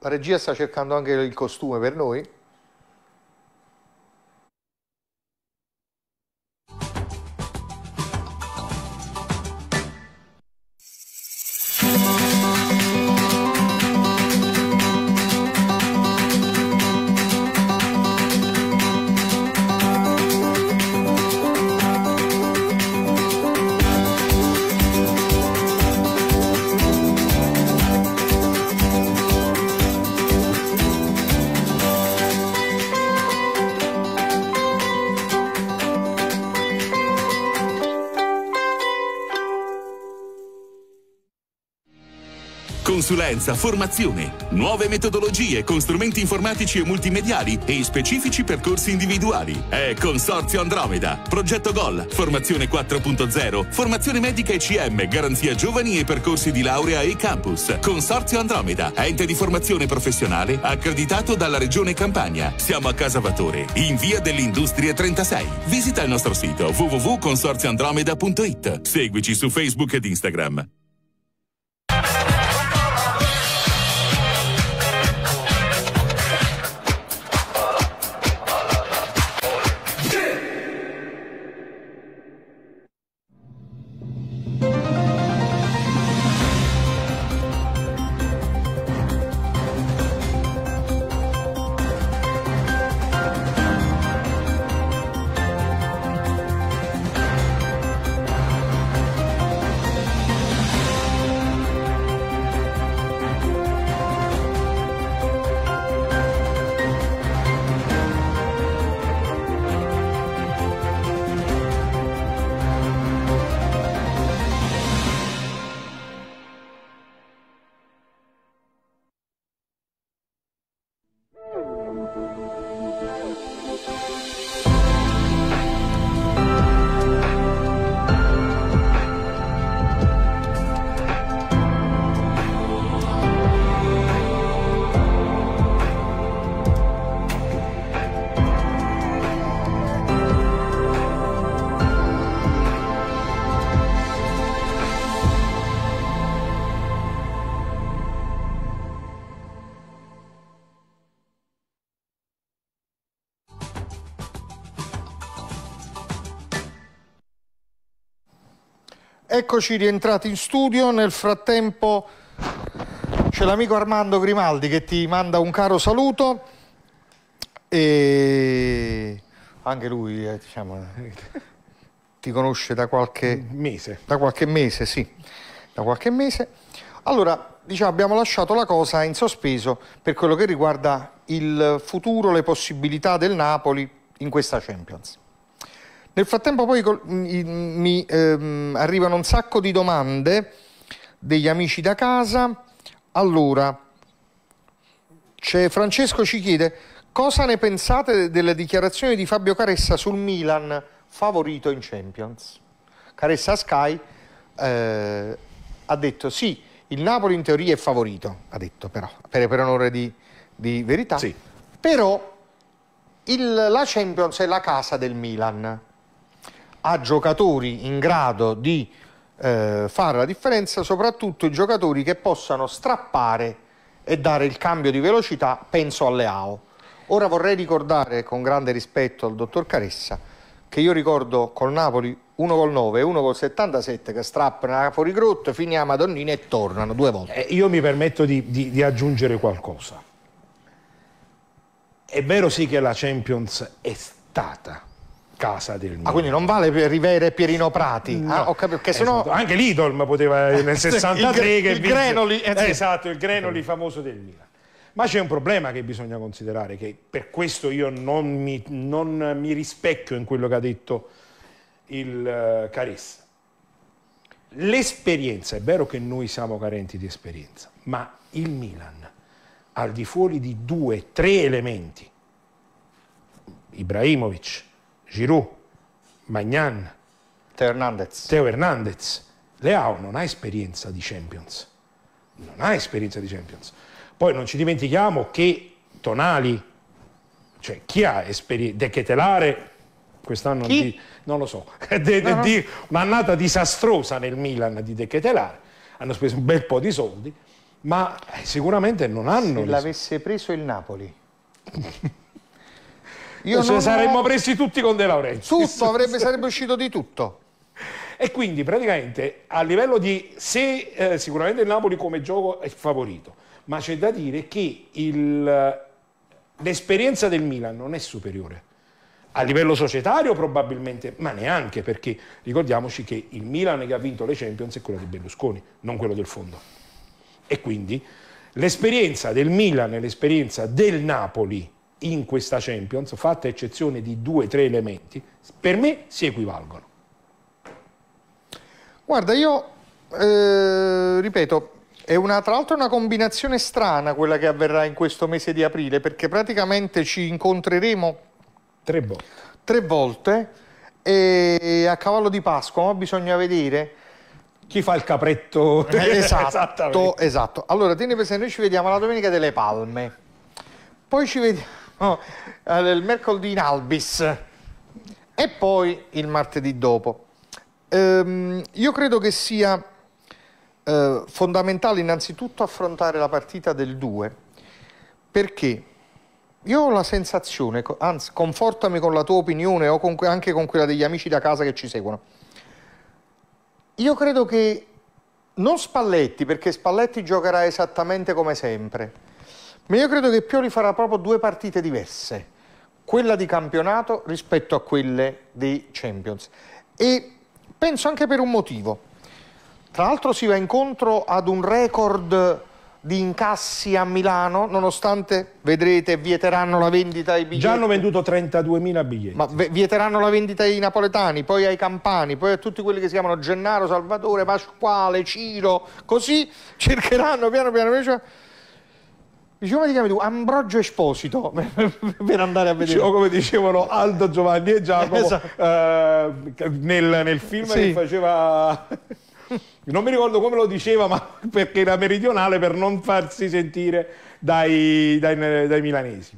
La regia sta cercando anche il costume per noi. consulenza, formazione, nuove metodologie con strumenti informatici e multimediali e specifici percorsi individuali. È Consorzio Andromeda, progetto GOL, formazione 4.0, formazione medica e CM, garanzia giovani e percorsi di laurea e campus. Consorzio Andromeda, ente di formazione professionale accreditato dalla Regione Campania. Siamo a Casa Vatore, in via dell'Industria 36. Visita il nostro sito www.consorzioandromeda.it. Seguici su Facebook ed Instagram. Eccoci rientrati in studio, nel frattempo c'è l'amico Armando Grimaldi che ti manda un caro saluto e anche lui eh, diciamo, ti conosce da qualche mese. Da qualche mese, sì, da qualche mese. Allora, diciamo, abbiamo lasciato la cosa in sospeso per quello che riguarda il futuro, le possibilità del Napoli in questa Champions. Nel frattempo poi mm, mi ehm, arrivano un sacco di domande degli amici da casa. Allora, Francesco ci chiede cosa ne pensate delle dichiarazioni di Fabio Caressa sul Milan favorito in Champions. Caressa Sky eh, ha detto sì, il Napoli in teoria è favorito, ha detto però, per, per onore di, di verità. Sì. Però il, la Champions è la casa del Milan a giocatori in grado di eh, fare la differenza, soprattutto i giocatori che possano strappare e dare il cambio di velocità, penso alle AO. Ora vorrei ricordare con grande rispetto al dottor Caressa che io ricordo col Napoli 1 col 9 e 1 col 77 che strappano fuori grotto, finiamo a Donnina e tornano due volte. Eh, io mi permetto di, di, di aggiungere qualcosa. È vero sì che la Champions è stata casa del Milan. Ah, quindi non vale per Rivera e Pierino Prati? Ah, no. Ah, ho capito, perché esatto. Anche l'Idolm poteva eh, nel 63 il, che il vince... Grenoli, eh, esatto, il Grenoli famoso del Milan. Ma c'è un problema che bisogna considerare, che per questo io non mi, non mi rispecchio in quello che ha detto il uh, Caressa. L'esperienza, è vero che noi siamo carenti di esperienza, ma il Milan, al di fuori di due, tre elementi, Ibrahimovic, Giroud, Magnan, Teo Hernandez. Teo Hernandez. Leao non ha esperienza di Champions. Non ha esperienza di Champions. Poi non ci dimentichiamo che Tonali, cioè chi ha esperienza, De Ketelare, quest'anno di, non lo so, de, no, no. Di, un'annata disastrosa nel Milan di De Ketelare. hanno speso un bel po' di soldi, ma eh, sicuramente non hanno... Se l'avesse preso il Napoli... Io Ce cioè, ne saremmo ho... presi tutti con De Laurenti. Tutto, avrebbe, sarebbe uscito di tutto. E quindi praticamente a livello di se eh, sicuramente il Napoli come gioco è favorito, ma c'è da dire che l'esperienza del Milan non è superiore. A livello societario probabilmente, ma neanche perché ricordiamoci che il Milan che ha vinto le Champions è quello di Berlusconi, non quello del fondo. E quindi l'esperienza del Milan e l'esperienza del Napoli in questa Champions, fatta eccezione di due o tre elementi, per me si equivalgono. Guarda, io eh, ripeto, è una, tra l'altro una combinazione strana quella che avverrà in questo mese di aprile, perché praticamente ci incontreremo tre volte. Tre volte e a cavallo di Pasqua, ma bisogna vedere chi fa il capretto esatto, esatto allora tieni presente noi ci vediamo la domenica delle palme poi ci vediamo eh, il mercoledì in Albis e poi il martedì dopo. Ehm, io credo che sia eh, fondamentale innanzitutto affrontare la partita del 2 perché io ho la sensazione, anzi confortami con la tua opinione o con, anche con quella degli amici da casa che ci seguono, io credo che non Spalletti, perché Spalletti giocherà esattamente come sempre, ma io credo che Pioli farà proprio due partite diverse, quella di campionato rispetto a quelle dei Champions. E penso anche per un motivo. Tra l'altro si va incontro ad un record di incassi a Milano, nonostante, vedrete, vieteranno la vendita ai biglietti. Già hanno venduto 32.000 biglietti. Ma vieteranno la vendita ai napoletani, poi ai campani, poi a tutti quelli che si chiamano Gennaro, Salvatore, Pasquale, Ciro, così cercheranno piano piano... piano Diciamo ti chiami tu? Ambrogio Esposito, per andare a vedere. O come dicevano Aldo, Giovanni e Giacomo esatto. eh, nel, nel, film sì. che faceva... Non mi ricordo come lo diceva, ma perché era meridionale per non farsi sentire dai, dai, dai milanesi.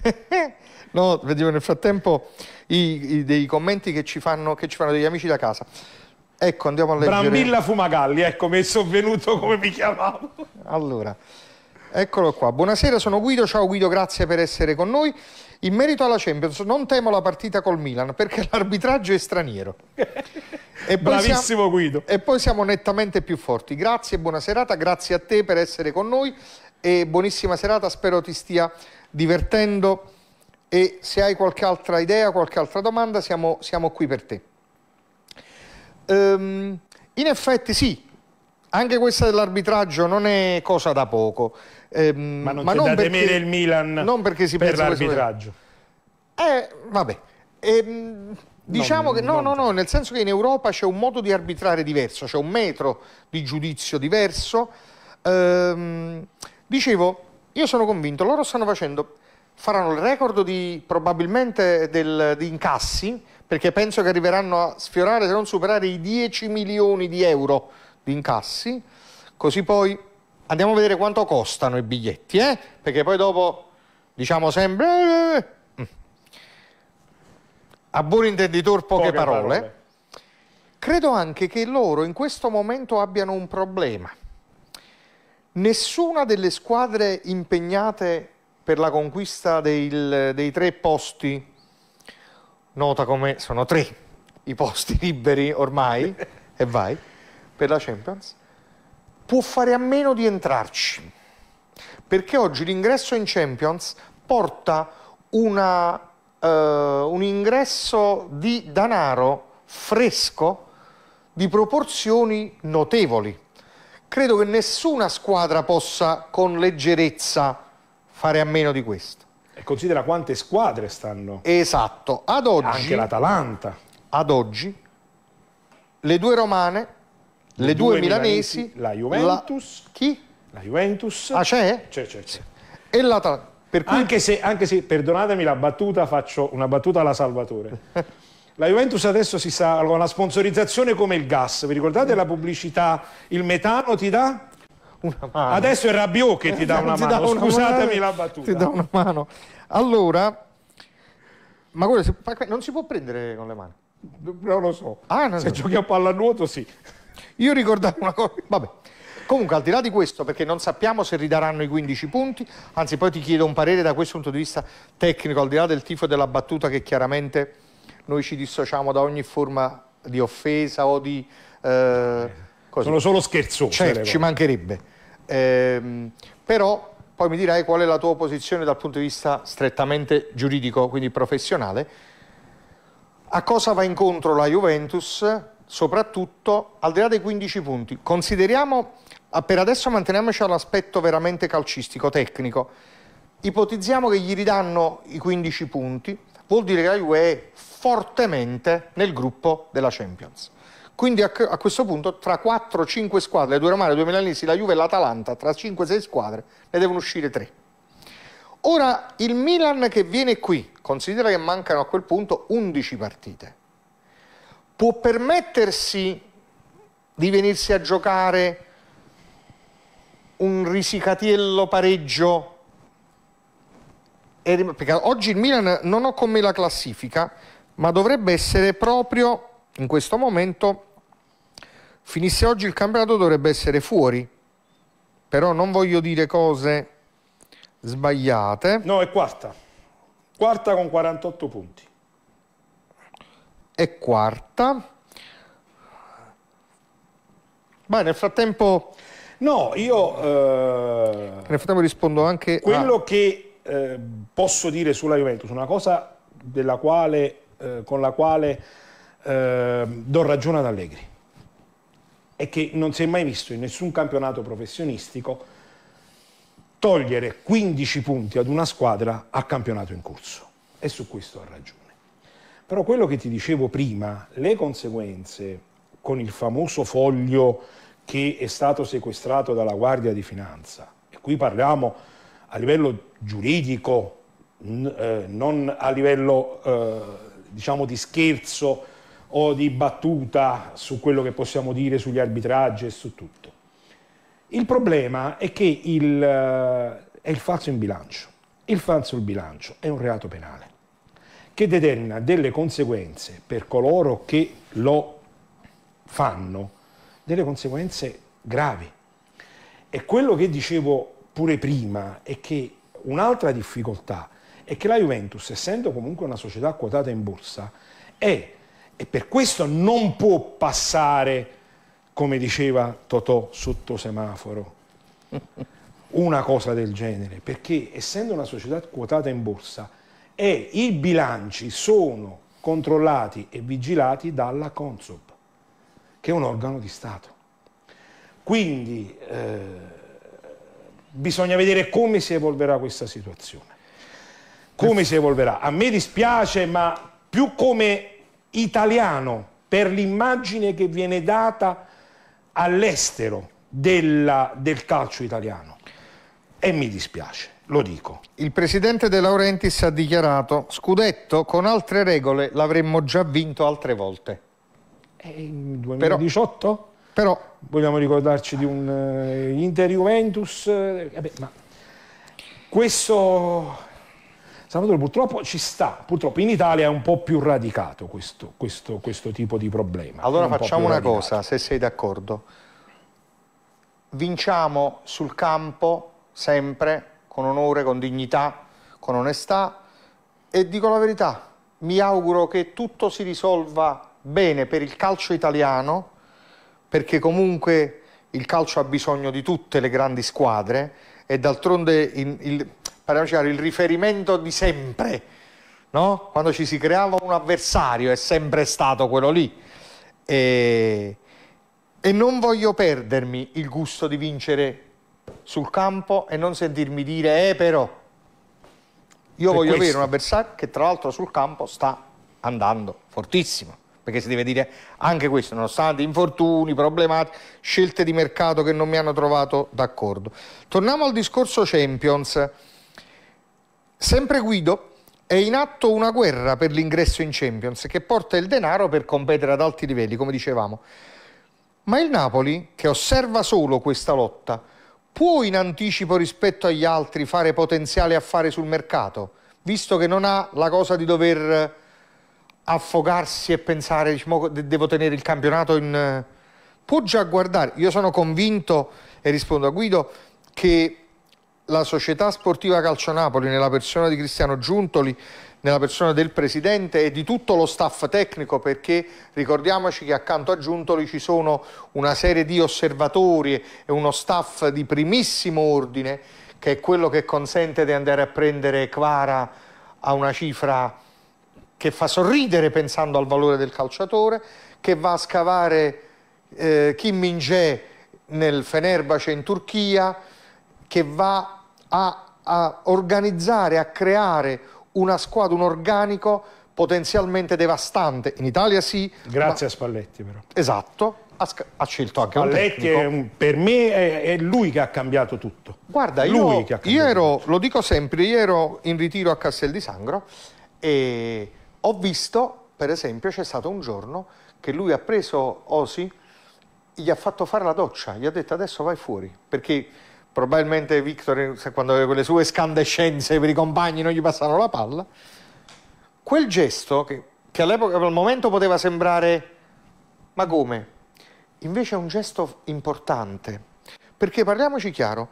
no, vediamo nel frattempo i, i, dei commenti che ci, fanno, che ci fanno degli amici da casa. Ecco, andiamo a leggere. Brambilla Fumagalli, ecco, mi sono venuto come mi chiamavo. Allora, eccolo qua. Buonasera, sono Guido. Ciao Guido, grazie per essere con noi. In merito alla Champions, non temo la partita col Milan perché l'arbitraggio è straniero. E Bravissimo siamo, Guido. E poi siamo nettamente più forti. Grazie, buona serata, grazie a te per essere con noi e buonissima serata, spero ti stia divertendo e se hai qualche altra idea, qualche altra domanda, siamo, siamo qui per te. Ehm, in effetti sì, anche questa dell'arbitraggio non è cosa da poco. Ehm, ma non, ma temere il Milan non perché si per l'arbitraggio. Eh, vabbè. Ehm, diciamo non, che no, no, no, nel senso che in Europa c'è un modo di arbitrare diverso, c'è un metro di giudizio diverso. Ehm, dicevo, io sono convinto, loro stanno facendo, faranno il record di, probabilmente del, di incassi perché penso che arriveranno a sfiorare, se non superare, i 10 milioni di euro di incassi, così poi andiamo a vedere quanto costano i biglietti, eh? perché poi dopo diciamo sempre... Eh, eh, eh, mm. A buon intenditor poche, poche parole. parole. Credo anche che loro in questo momento abbiano un problema. Nessuna delle squadre impegnate per la conquista del, dei tre posti nota come sono tre i posti liberi ormai, e vai, per la Champions, può fare a meno di entrarci. Perché oggi l'ingresso in Champions porta una, uh, un ingresso di denaro fresco di proporzioni notevoli. Credo che nessuna squadra possa con leggerezza fare a meno di questo. E considera quante squadre stanno. Esatto. Ad oggi... Anche l'Atalanta. Ad oggi le due romane, le, le due, due milanesi, milanesi, La Juventus. La... Chi? La Juventus. Ah, c'è? C'è, c'è, c'è. E l'Atalanta. Cui... Anche, se, anche se, perdonatemi la battuta, faccio una battuta alla Salvatore. La Juventus adesso si sa, con la sponsorizzazione come il gas, vi ricordate la pubblicità? Il metano ti dà? una mano. Adesso è Rabiot che ti dà una ti mano, scusatemi la battuta. Ti dà una mano. Allora, ma quello non si può prendere con le mani? Non lo so. Ah, no, Se no. giochi a pallanuoto sì. Io ricordavo una cosa, vabbè. Comunque, al di là di questo, perché non sappiamo se ridaranno i 15 punti, anzi poi ti chiedo un parere da questo punto di vista tecnico, al di là del tifo e della battuta che chiaramente noi ci dissociamo da ogni forma di offesa o di... Eh, Così. Sono solo scherzosi. Certo, ci mancherebbe. Ehm, però poi mi dirai qual è la tua posizione dal punto di vista strettamente giuridico, quindi professionale. A cosa va incontro la Juventus, soprattutto al di là dei 15 punti? Consideriamo, per adesso manteniamoci all'aspetto veramente calcistico, tecnico. Ipotizziamo che gli ridanno i 15 punti, vuol dire che la Juve è fortemente nel gruppo della Champions. Quindi a, a questo punto tra 4-5 squadre, le due romane, le due milanesi, la Juve e l'Atalanta, tra 5-6 squadre ne devono uscire 3. Ora il Milan che viene qui, considera che mancano a quel punto 11 partite, può permettersi di venirsi a giocare un risicatiello pareggio? Perché oggi il Milan non ho con me la classifica, ma dovrebbe essere proprio in questo momento finisse oggi il campionato dovrebbe essere fuori, però non voglio dire cose sbagliate. No, è quarta, quarta con 48 punti. È quarta. ma nel frattempo... No, io... Eh, nel frattempo rispondo anche... Quello a... che eh, posso dire sulla Juventus, una cosa della quale, eh, con la quale eh, do ragione ad Allegri, è che non si è mai visto in nessun campionato professionistico togliere 15 punti ad una squadra a campionato in corso. E su questo ha ragione. Però quello che ti dicevo prima, le conseguenze con il famoso foglio che è stato sequestrato dalla Guardia di Finanza, e qui parliamo a livello giuridico, eh, non a livello eh, diciamo di scherzo o di battuta su quello che possiamo dire sugli arbitraggi e su tutto. Il problema è che il, eh, è il falso in bilancio. Il falso in bilancio è un reato penale che determina delle conseguenze per coloro che lo fanno, delle conseguenze gravi. E quello che dicevo pure prima è che un'altra difficoltà è che la Juventus, essendo comunque una società quotata in borsa, è e per questo non può passare, come diceva Totò sotto semaforo, una cosa del genere, perché essendo una società quotata in borsa, e i bilanci sono controllati e vigilati dalla Consob, che è un organo di Stato. Quindi eh, bisogna vedere come si evolverà questa situazione. Come si evolverà? A me dispiace, ma più come italiano per l'immagine che viene data all'estero del calcio italiano. E mi dispiace, lo dico. Il presidente De Laurentiis ha dichiarato Scudetto con altre regole l'avremmo già vinto altre volte. E eh, in 2018? Però, però, Vogliamo ricordarci di un uh, Inter-Juventus? Eh, eh questo Salvatore purtroppo ci sta, purtroppo in Italia è un po' più radicato questo, questo, questo tipo di problema. Allora un facciamo una radicato. cosa, se sei d'accordo. Vinciamo sul campo sempre, con onore, con dignità, con onestà e dico la verità, mi auguro che tutto si risolva bene per il calcio italiano, perché comunque il calcio ha bisogno di tutte le grandi squadre e d'altronde il, il parliamoci chiaro, il riferimento di sempre, no? quando ci si creava un avversario è sempre stato quello lì. E, e non voglio perdermi il gusto di vincere sul campo e non sentirmi dire, eh però, io voglio questo. avere un avversario che tra l'altro sul campo sta andando fortissimo, perché si deve dire anche questo, nonostante infortuni, problematiche, scelte di mercato che non mi hanno trovato d'accordo. Torniamo al discorso Champions. Sempre Guido, è in atto una guerra per l'ingresso in Champions che porta il denaro per competere ad alti livelli, come dicevamo. Ma il Napoli, che osserva solo questa lotta, può in anticipo rispetto agli altri fare potenziale affare sul mercato, visto che non ha la cosa di dover eh, affogarsi e pensare diciamo, devo tenere il campionato in... Eh, può già guardare, io sono convinto e rispondo a Guido che la società sportiva Calcio Napoli nella persona di Cristiano Giuntoli nella persona del presidente e di tutto lo staff tecnico perché ricordiamoci che accanto a Giuntoli ci sono una serie di osservatori e uno staff di primissimo ordine che è quello che consente di andare a prendere Quara a una cifra che fa sorridere pensando al valore del calciatore, che va a scavare eh, Kim min nel Fenerbahce in Turchia, che va a, a organizzare, a creare una squadra, un organico potenzialmente devastante. In Italia sì. Grazie ma... a Spalletti però. Esatto. Ha, ha scelto anche Spalletti un tecnico. È, per me è, è, lui che ha cambiato tutto. Guarda, lui io, io ero, tutto. lo dico sempre, io ero in ritiro a Castel di Sangro e ho visto, per esempio, c'è stato un giorno che lui ha preso Osi, gli ha fatto fare la doccia, gli ha detto adesso vai fuori, perché probabilmente Victor quando aveva quelle sue scandescenze per i compagni non gli passavano la palla quel gesto che, che all'epoca al momento poteva sembrare ma come? invece è un gesto importante perché parliamoci chiaro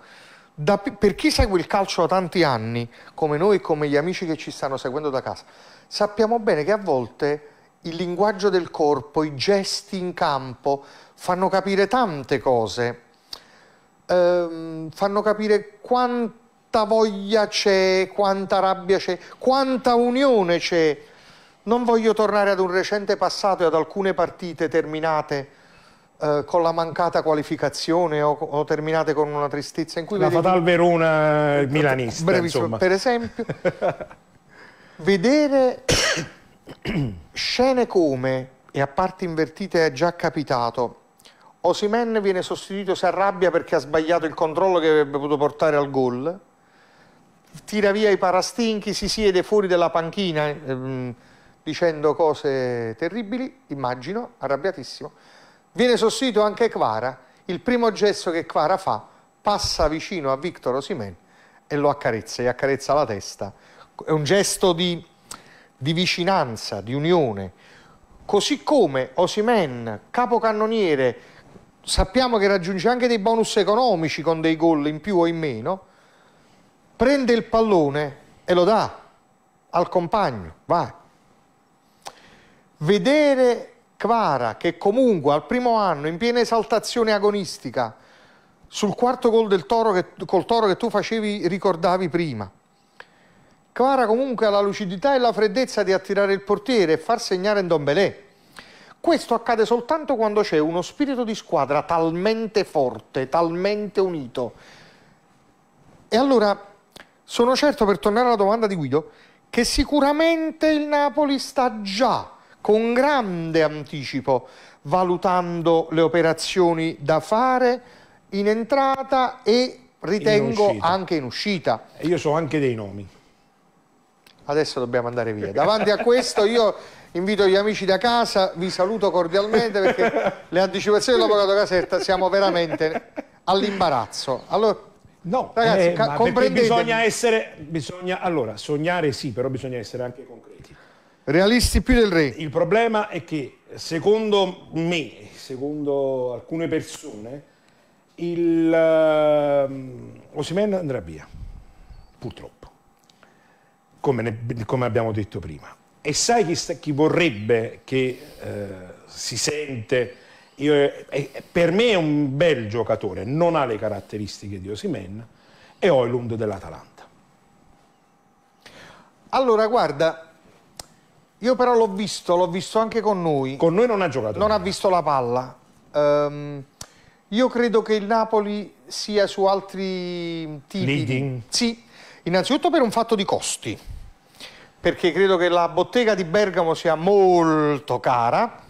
da, per chi segue il calcio da tanti anni come noi e come gli amici che ci stanno seguendo da casa sappiamo bene che a volte il linguaggio del corpo, i gesti in campo fanno capire tante cose ehm, fanno capire quanta voglia c'è, quanta rabbia c'è, quanta unione c'è. Non voglio tornare ad un recente passato e ad alcune partite terminate eh, con la mancata qualificazione o, o, terminate con una tristezza in cui... La Fatal Verona esatto, milanista, brevissimo, Per esempio, vedere scene come, e a parte invertite è già capitato, Osimen viene sostituito, si arrabbia perché ha sbagliato il controllo che avrebbe potuto portare al gol, tira via i parastinchi, si siede fuori dalla panchina ehm, dicendo cose terribili, immagino, arrabbiatissimo. Viene sostituito anche Quara, il primo gesto che Quara fa, passa vicino a Victor Osimen e lo accarezza, gli accarezza la testa. È un gesto di, di vicinanza, di unione. Così come Osimen, capocannoniere, sappiamo che raggiunge anche dei bonus economici con dei gol in più o in meno, prende il pallone e lo dà al compagno, vai. Vedere Kvara che comunque al primo anno in piena esaltazione agonistica sul quarto gol del toro che, col toro che tu facevi ricordavi prima. Kvara comunque ha la lucidità e la freddezza di attirare il portiere e far segnare in Ndombele. Questo accade soltanto quando c'è uno spirito di squadra talmente forte, talmente unito. E allora sono certo, per tornare alla domanda di Guido, che sicuramente il Napoli sta già con grande anticipo valutando le operazioni da fare in entrata e ritengo in anche in uscita. io so anche dei nomi. Adesso dobbiamo andare via. Davanti a questo io invito gli amici da casa, vi saluto cordialmente perché le anticipazioni dell'avvocato Caserta siamo veramente all'imbarazzo. Allora, no, ragazzi, eh, bisogna essere, bisogna, allora, sognare sì, però bisogna essere anche concreti. Realisti più del re. Il problema è che, secondo me, secondo alcune persone, il uh, ehm, Osimen andrà via, purtroppo, come, ne, come abbiamo detto prima e sai chi, sta, chi vorrebbe che eh, si sente, Io, eh, eh, per me è un bel giocatore, non ha le caratteristiche di Osimen, è Oilund dell'Atalanta. Allora guarda, io però l'ho visto, l'ho visto anche con noi. Con noi non ha giocato. Non ha visto la palla. Um, io credo che il Napoli sia su altri tipi. Leading. Sì, innanzitutto per un fatto di costi perché credo che la bottega di Bergamo sia molto cara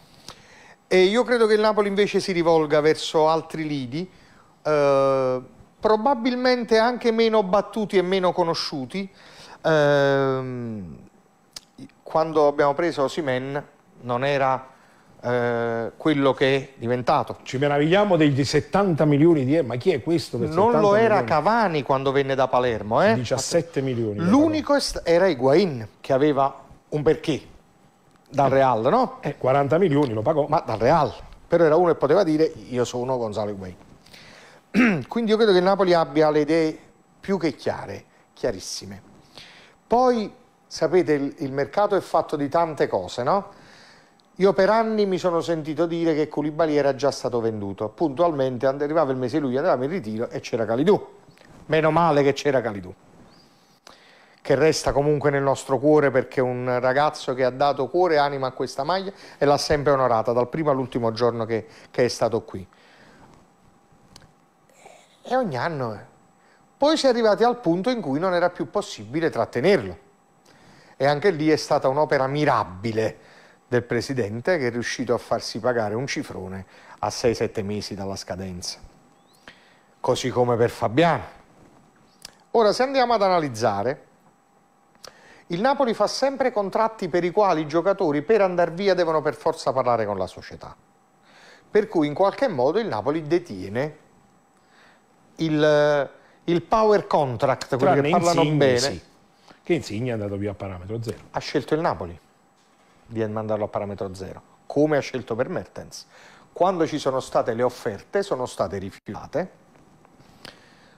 e io credo che il Napoli invece si rivolga verso altri lidi, eh, probabilmente anche meno battuti e meno conosciuti. Eh, quando abbiamo preso Simen non era eh, quello che è diventato. Ci meravigliamo dei 70 milioni di euro, ma chi è questo? non lo era milioni? Cavani quando venne da Palermo. Eh? 17 milioni. L'unico era Higuain che aveva un perché dal Real, no? Eh, 40 milioni lo pagò. Ma dal Real, però era uno che poteva dire io sono Gonzalo Higuain. Quindi io credo che il Napoli abbia le idee più che chiare, chiarissime. Poi, sapete, il, il mercato è fatto di tante cose, no? Io per anni mi sono sentito dire che Culibali era già stato venduto. Puntualmente arrivava il mese di luglio, andavamo in ritiro e c'era Calidù. Meno male che c'era Calidù. Che resta comunque nel nostro cuore perché è un ragazzo che ha dato cuore e anima a questa maglia e l'ha sempre onorata dal primo all'ultimo giorno che, che è stato qui. E ogni anno. Eh. Poi si è arrivati al punto in cui non era più possibile trattenerlo. E anche lì è stata un'opera mirabile del Presidente che è riuscito a farsi pagare un cifrone a 6-7 mesi dalla scadenza. Così come per Fabiano. Ora, se andiamo ad analizzare, il Napoli fa sempre contratti per i quali i giocatori per andare via devono per forza parlare con la società. Per cui in qualche modo il Napoli detiene il, il power contract, quelli Tranne che parlano insigne, bene. Sì. Che Insigne è andato via a parametro zero. Ha scelto il Napoli di mandarlo a parametro zero, come ha scelto per Mertens. Quando ci sono state le offerte, sono state rifiutate,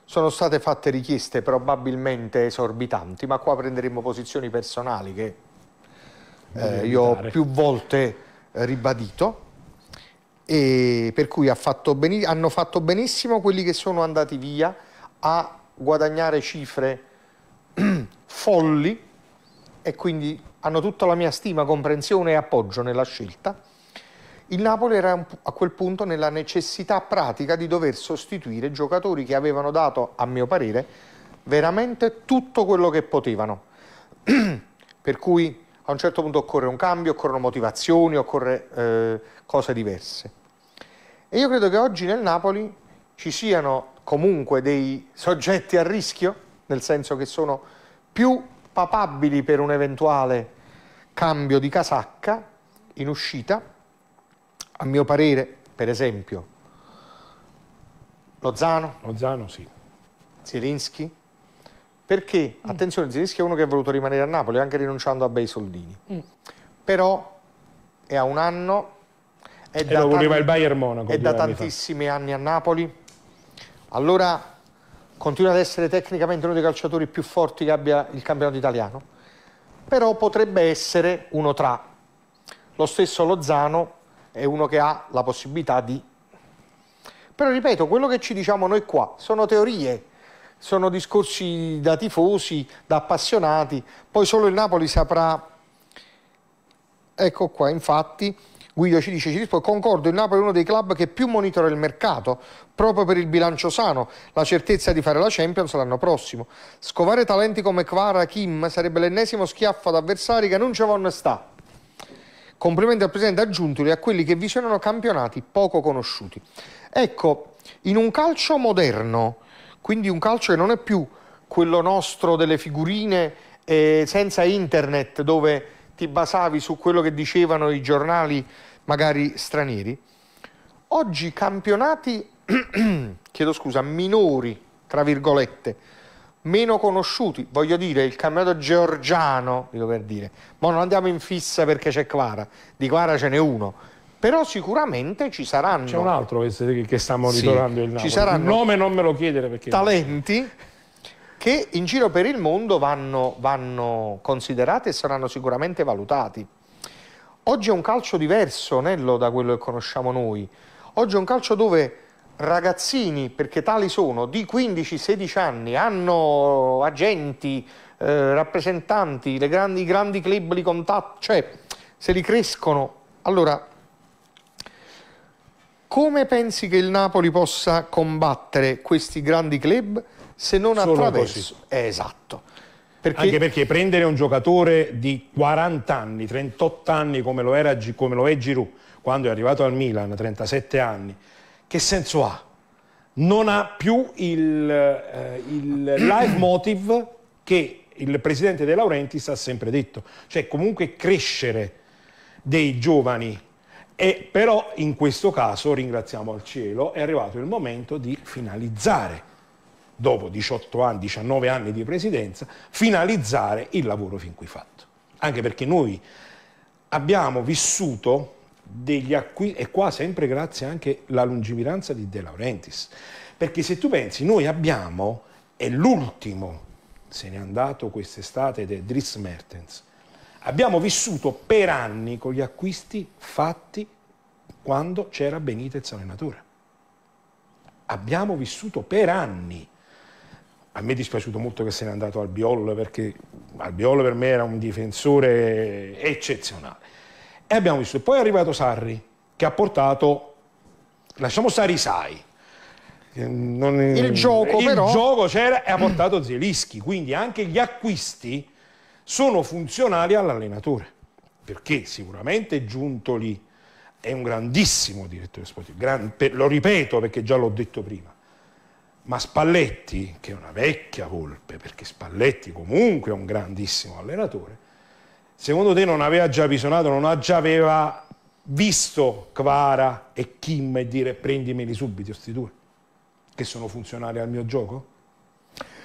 sono state fatte richieste probabilmente esorbitanti, ma qua prenderemo posizioni personali che eh, io ho più volte eh, ribadito, e per cui ha fatto hanno fatto benissimo quelli che sono andati via a guadagnare cifre folli e quindi hanno tutta la mia stima, comprensione e appoggio nella scelta, il Napoli era a quel punto nella necessità pratica di dover sostituire giocatori che avevano dato, a mio parere, veramente tutto quello che potevano. per cui a un certo punto occorre un cambio, occorrono motivazioni, occorre eh, cose diverse. E io credo che oggi nel Napoli ci siano comunque dei soggetti a rischio, nel senso che sono più papabili per un eventuale cambio di casacca in uscita. A mio parere, per esempio, Lozano. Lozano, sì. Zielinski. Perché, mm. attenzione, Zielinski è uno che ha voluto rimanere a Napoli, anche rinunciando a bei soldini. Mm. Però è a un anno... È e da lo voleva il Bayern Monaco. È da tantissimi anni a Napoli. Allora continua ad essere tecnicamente uno dei calciatori più forti che abbia il campionato italiano, però potrebbe essere uno tra. Lo stesso Lozano è uno che ha la possibilità di... Però ripeto, quello che ci diciamo noi qua sono teorie, sono discorsi da tifosi, da appassionati, poi solo il Napoli saprà... Ecco qua, infatti, Guido ci dice, ci risponde, concordo, il Napoli è uno dei club che più monitora il mercato, proprio per il bilancio sano, la certezza di fare la Champions l'anno prossimo. Scovare talenti come Kvara Kim sarebbe l'ennesimo schiaffo ad avversari che non ci vanno sta. Complimenti al presidente Aggiuntoli a quelli che vi sono campionati poco conosciuti. Ecco, in un calcio moderno, quindi un calcio che non è più quello nostro delle figurine eh, senza internet dove ti basavi su quello che dicevano i giornali magari stranieri. Oggi campionati, chiedo scusa, minori, tra virgolette, meno conosciuti, voglio dire il campionato georgiano, dico per dire, ma non andiamo in fissa perché c'è Quara, di Quara ce n'è uno, però sicuramente ci saranno... C'è un altro che, che sta monitorando sì, il Napoli, ci saranno il nome non me lo chiedere perché... Talenti che in giro per il mondo vanno, vanno considerati e saranno sicuramente valutati. Oggi è un calcio diverso, Nello, da quello che conosciamo noi. Oggi è un calcio dove ragazzini, perché tali sono, di 15-16 anni, hanno agenti, eh, rappresentanti, i grandi, grandi club li contattano, cioè se li crescono. Allora, come pensi che il Napoli possa combattere questi grandi club se non Solo attraverso... Eh, esatto perché... Anche perché prendere un giocatore di 40 anni, 38 anni come lo, era, come lo è Giroud, quando è arrivato al Milan, 37 anni, che senso ha? Non ha più il, eh, il live motive che il presidente De Laurentiis ha sempre detto. Cioè comunque crescere dei giovani e però in questo caso, ringraziamo al cielo, è arrivato il momento di finalizzare dopo 18 anni, 19 anni di presidenza, finalizzare il lavoro fin qui fatto. Anche perché noi abbiamo vissuto degli acquisti, e qua sempre grazie anche alla lungimiranza di De Laurentiis, perché se tu pensi, noi abbiamo, e l'ultimo, se n'è andato quest'estate, ed è Dries Mertens, abbiamo vissuto per anni con gli acquisti fatti quando c'era Benitez allenatore. Abbiamo vissuto per anni a me è dispiaciuto molto che se n'è andato al Biol perché al Biol per me era un difensore eccezionale. E abbiamo visto, poi è arrivato Sarri che ha portato, lasciamo stare i Sai, ehm, non, il gioco, il però... gioco c'era e ha portato Zelischi, quindi anche gli acquisti sono funzionali all'allenatore, perché sicuramente Giuntoli è un grandissimo direttore sportivo, gran, per, lo ripeto perché già l'ho detto prima, ma Spalletti, che è una vecchia volpe, perché Spalletti comunque è un grandissimo allenatore, secondo te non aveva già visionato, non già aveva visto Kvara e Kim e dire prendimeli subito questi due, che sono funzionali al mio gioco?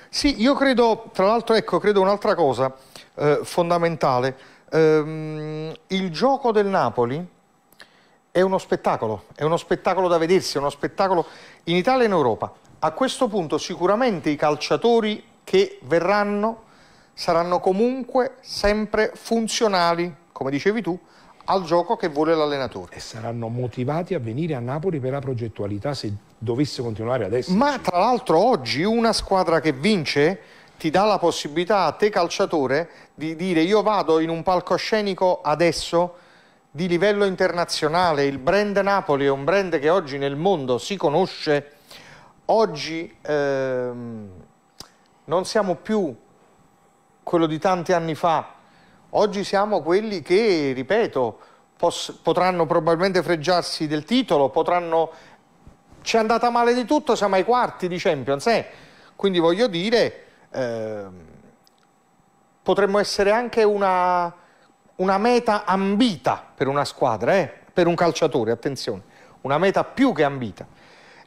Sì, io credo, tra l'altro, ecco, credo un'altra cosa eh, fondamentale. Ehm, il gioco del Napoli è uno spettacolo, è uno spettacolo da vedersi, è uno spettacolo in Italia e in Europa a questo punto sicuramente i calciatori che verranno saranno comunque sempre funzionali, come dicevi tu, al gioco che vuole l'allenatore. E saranno motivati a venire a Napoli per la progettualità se dovesse continuare adesso. Ma tra l'altro oggi una squadra che vince ti dà la possibilità a te calciatore di dire io vado in un palcoscenico adesso di livello internazionale, il brand Napoli è un brand che oggi nel mondo si conosce Oggi ehm, non siamo più quello di tanti anni fa, oggi siamo quelli che, ripeto, potranno probabilmente freggiarsi del titolo, potranno... Ci è andata male di tutto, siamo ai quarti di Champions, eh? quindi voglio dire, ehm, potremmo essere anche una, una, meta ambita per una squadra, eh? per un calciatore, attenzione, una meta più che ambita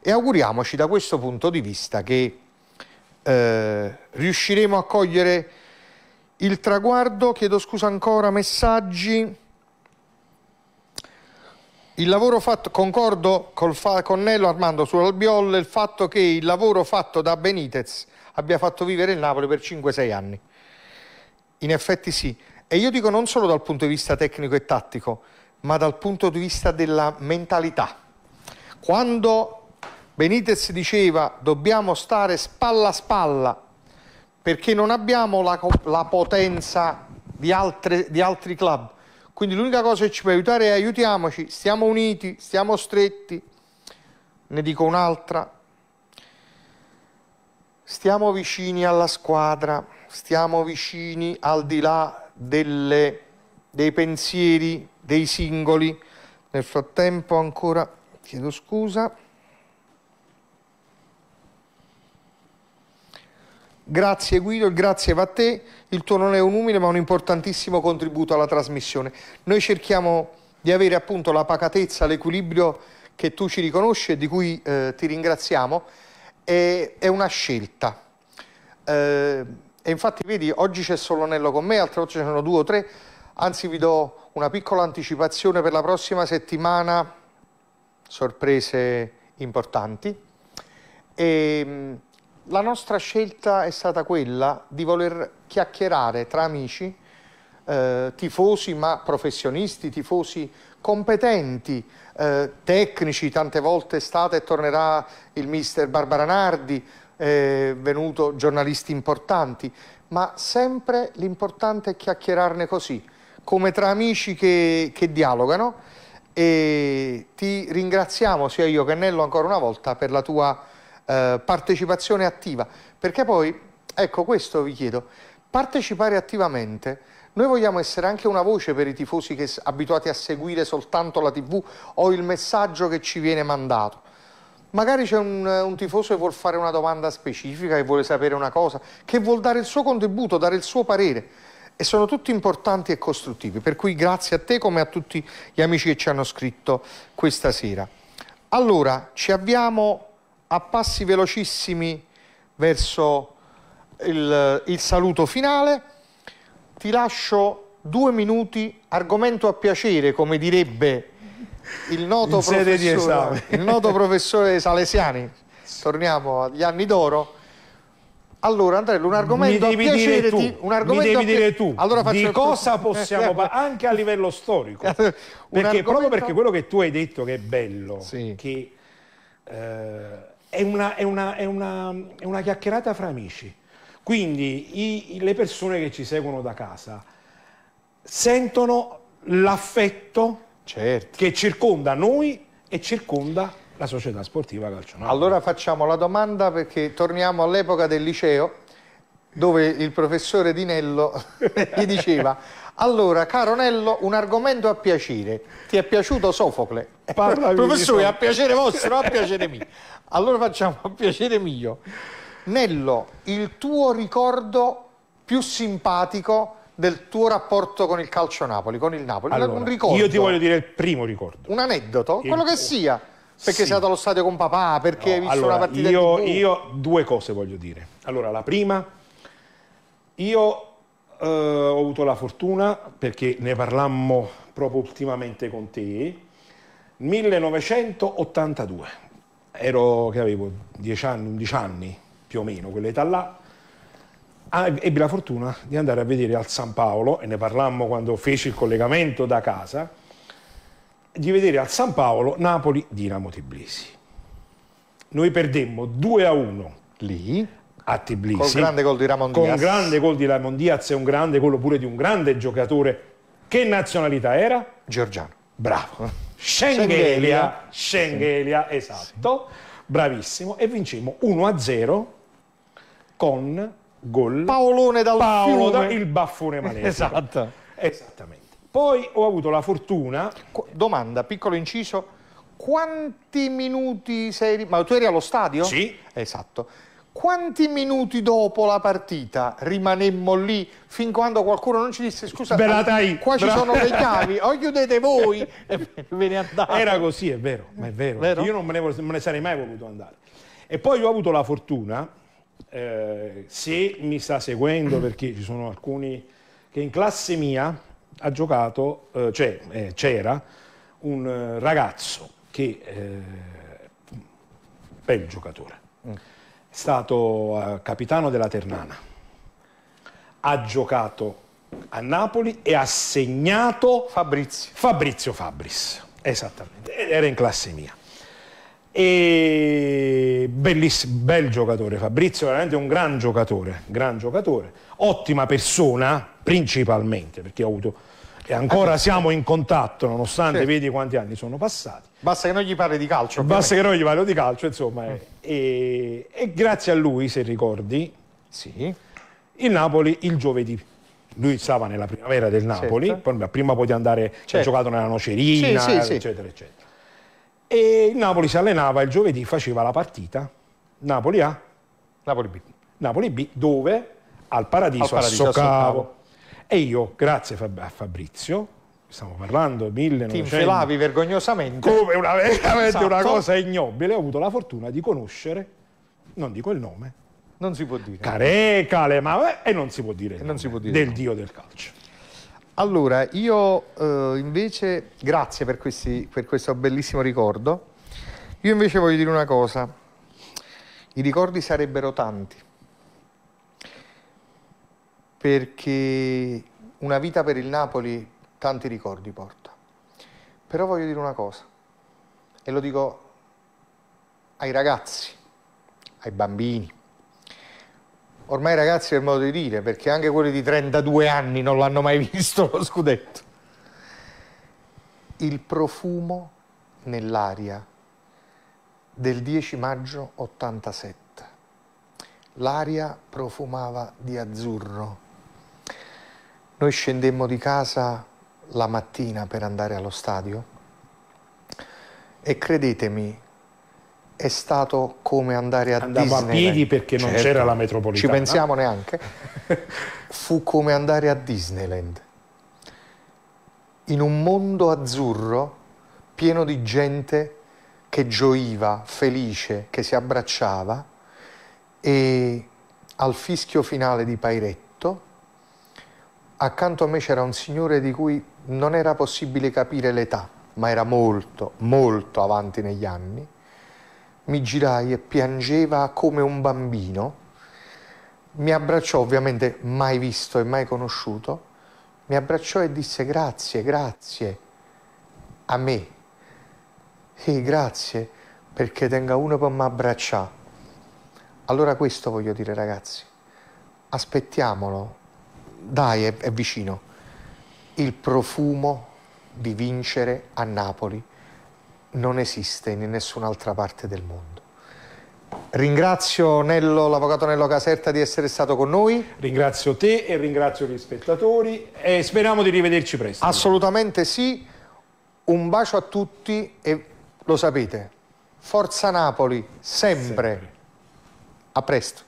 e auguriamoci da questo punto di vista che eh, riusciremo a cogliere il traguardo, chiedo scusa ancora, messaggi. Il lavoro fatto, concordo col fa, con Nello Armando sull'Albiol, il fatto che il lavoro fatto da Benitez abbia fatto vivere il Napoli per 5-6 anni. In effetti sì, e io dico non solo dal punto di vista tecnico e tattico, ma dal punto di vista della mentalità. Quando Benitez diceva dobbiamo stare spalla a spalla perché non abbiamo la, la potenza di, altre, di, altri club. Quindi l'unica cosa che ci può aiutare è aiutiamoci, stiamo uniti, stiamo stretti. Ne dico un'altra. Stiamo vicini alla squadra, stiamo vicini al di là delle, dei pensieri dei singoli. Nel frattempo ancora chiedo scusa. Grazie Guido, il grazie va a te, il tuo non è un umile ma un importantissimo contributo alla trasmissione. Noi cerchiamo di avere appunto la pacatezza, l'equilibrio che tu ci riconosci e di cui eh, ti ringraziamo, è, è una scelta. Eh, e infatti vedi, oggi c'è solo Anello con me, altre volte ce ne sono due o tre, anzi vi do una piccola anticipazione per la prossima settimana, sorprese importanti. E, ehm, la nostra scelta è stata quella di voler chiacchierare tra amici, eh, tifosi ma professionisti, tifosi competenti, eh, tecnici, tante volte è stato e tornerà il mister Barbara Nardi, eh, venuto giornalisti importanti, ma sempre l'importante è chiacchierarne così, come tra amici che, che dialogano e ti ringraziamo sia io che Nello ancora una volta per la tua eh, partecipazione attiva, perché poi, ecco questo vi chiedo, partecipare attivamente, noi vogliamo essere anche una voce per i tifosi che, abituati a seguire soltanto la tv o il messaggio che ci viene mandato. Magari c'è un, un, tifoso che vuole fare una domanda specifica, che vuole sapere una cosa, che vuole dare il suo contributo, dare il suo parere. E sono tutti importanti e costruttivi, per cui grazie a te come a tutti gli amici che ci hanno scritto questa sera. Allora, ci abbiamo a passi velocissimi verso il, il saluto finale. Ti lascio due minuti, argomento a piacere, come direbbe il noto, professore, il noto professore Salesiani. Torniamo agli anni d'oro. Allora Andrea, un argomento mi devi a piacere dire tu, un argomento mi devi dire tu allora di cosa possiamo parlare anche a livello storico. perché argomento... proprio perché quello che tu hai detto che è bello sì. che eh, è una, è, una, è, una, è una, chiacchierata fra amici. Quindi i, le persone che ci seguono da casa sentono l'affetto certo. che circonda noi e circonda la società sportiva calcionaria. Allora facciamo la domanda perché torniamo all'epoca del liceo dove il professore Di Nello gli diceva allora, caro Nello, un argomento a piacere. Ti è piaciuto Sofocle? Parlami Professore, a piacere vostro, a piacere mio. Allora facciamo a piacere mio. Nello, il tuo ricordo più simpatico del tuo rapporto con il calcio Napoli, con il Napoli? Allora, un ricordo. Io ti voglio dire il primo ricordo. Un aneddoto? Il... Quello che sia. Perché sì. sei andato allo stadio con papà, perché no, hai visto allora, una partita io, di io due cose voglio dire. Allora, la prima, io eh, ho avuto la fortuna, perché ne parlammo proprio ultimamente con te, 1982, ero che avevo 10 anni, 11 anni più o meno, quell'età là, ah, ebbi la fortuna di andare a vedere al San Paolo, e ne parlammo quando feci il collegamento da casa, di vedere al San Paolo Napoli-Dinamo Tbilisi. Noi perdemmo 2 a 1 lì a Tbilisi. Con grande gol di Ramon Diaz. grande gol di Ramon Diaz e un grande gol pure di un grande giocatore. Che nazionalità era? Giorgiano. Bravo. Schengelia. Schengelia, sì. esatto. Sì. Bravissimo. E vincemmo 1-0 con gol. Paolone dal Paolo da, il baffone malese. esatto. Esattamente. Poi ho avuto la fortuna... Qu domanda, piccolo inciso. Quanti minuti sei... Ma tu eri allo stadio? Sì. Esatto. Quanti minuti dopo la partita rimanemmo lì fin quando qualcuno non ci disse scusa, Belatai, ah, qua ci sono dei cavi o oh, chiudete voi e ve ne andate. Era così, è vero, ma è vero. vero? Io non me, ne, me ne sarei mai voluto andare. E poi ho avuto la fortuna, eh, se mi sta seguendo, perché ci sono alcuni che in classe mia ha giocato, eh, cioè eh, c'era un eh, ragazzo che è eh, bel giocatore. Mm stato eh, capitano della Ternana, ha giocato a Napoli e ha segnato Fabrizio, Fabrizio Fabris, esattamente, ed era in classe mia. E bellissimo, bel giocatore Fabrizio, veramente un gran giocatore, gran giocatore, ottima persona principalmente, perché ho avuto e ancora siamo in contatto nonostante sì. vedi quanti anni sono passati Basta che non gli parli di calcio. Ovviamente. Basta che non gli parlo di calcio, insomma. Mm. E, e, grazie a lui, se ricordi, sì. il Napoli il giovedì. Lui stava nella primavera del certo. Napoli, certo. poi, prima poi di andare, certo. ha giocato nella Nocerina, sì, sì, eccetera, eccetera. E il Napoli si allenava il giovedì, faceva la partita Napoli A, Napoli B. Napoli B, dove? Al Paradiso, al paradiso a Socavo. E io, grazie a Fabrizio, stiamo parlando 1900 ti infelavi vergognosamente come una, veramente esatto. una cosa ignobile ho avuto la fortuna di conoscere non dico il nome non si può dire Carecale ma e non si può dire, non si può dire del no. dio del calcio allora io eh, invece grazie per, questi, per questo bellissimo ricordo io invece voglio dire una cosa i ricordi sarebbero tanti perché una vita per il Napoli tanti ricordi porta. Però voglio dire una cosa, e lo dico ai ragazzi, ai bambini. Ormai ragazzi è il modo di dire, perché anche quelli di 32 anni non l'hanno mai visto lo scudetto. Il profumo nell'aria del 10 maggio 87. L'aria profumava di azzurro. Noi scendemmo di casa la mattina per andare allo stadio e credetemi è stato come andare a Andavo Disneyland. Andavo a piedi perché non certo. c'era la metropolitana. Ci pensiamo neanche. Fu come andare a Disneyland. In un mondo azzurro pieno di gente che gioiva, felice, che si abbracciava e al fischio finale di Pairetto accanto a me c'era un signore di cui non era possibile capire l'età, ma era molto, molto avanti negli anni, mi girai e piangeva come un bambino, mi abbracciò, ovviamente mai visto e mai conosciuto, mi abbracciò e disse grazie, grazie a me. e grazie perché tenga uno per mi abbracciare. Allora questo voglio dire ragazzi, aspettiamolo, dai è, è vicino il profumo di vincere a Napoli non esiste in nessun'altra parte del mondo. Ringrazio Nello, l'avvocato Nello Caserta di essere stato con noi. Ringrazio te e ringrazio gli spettatori e speriamo di rivederci presto. Assolutamente sì. Un bacio a tutti e lo sapete, Forza Napoli sempre. sempre. A presto.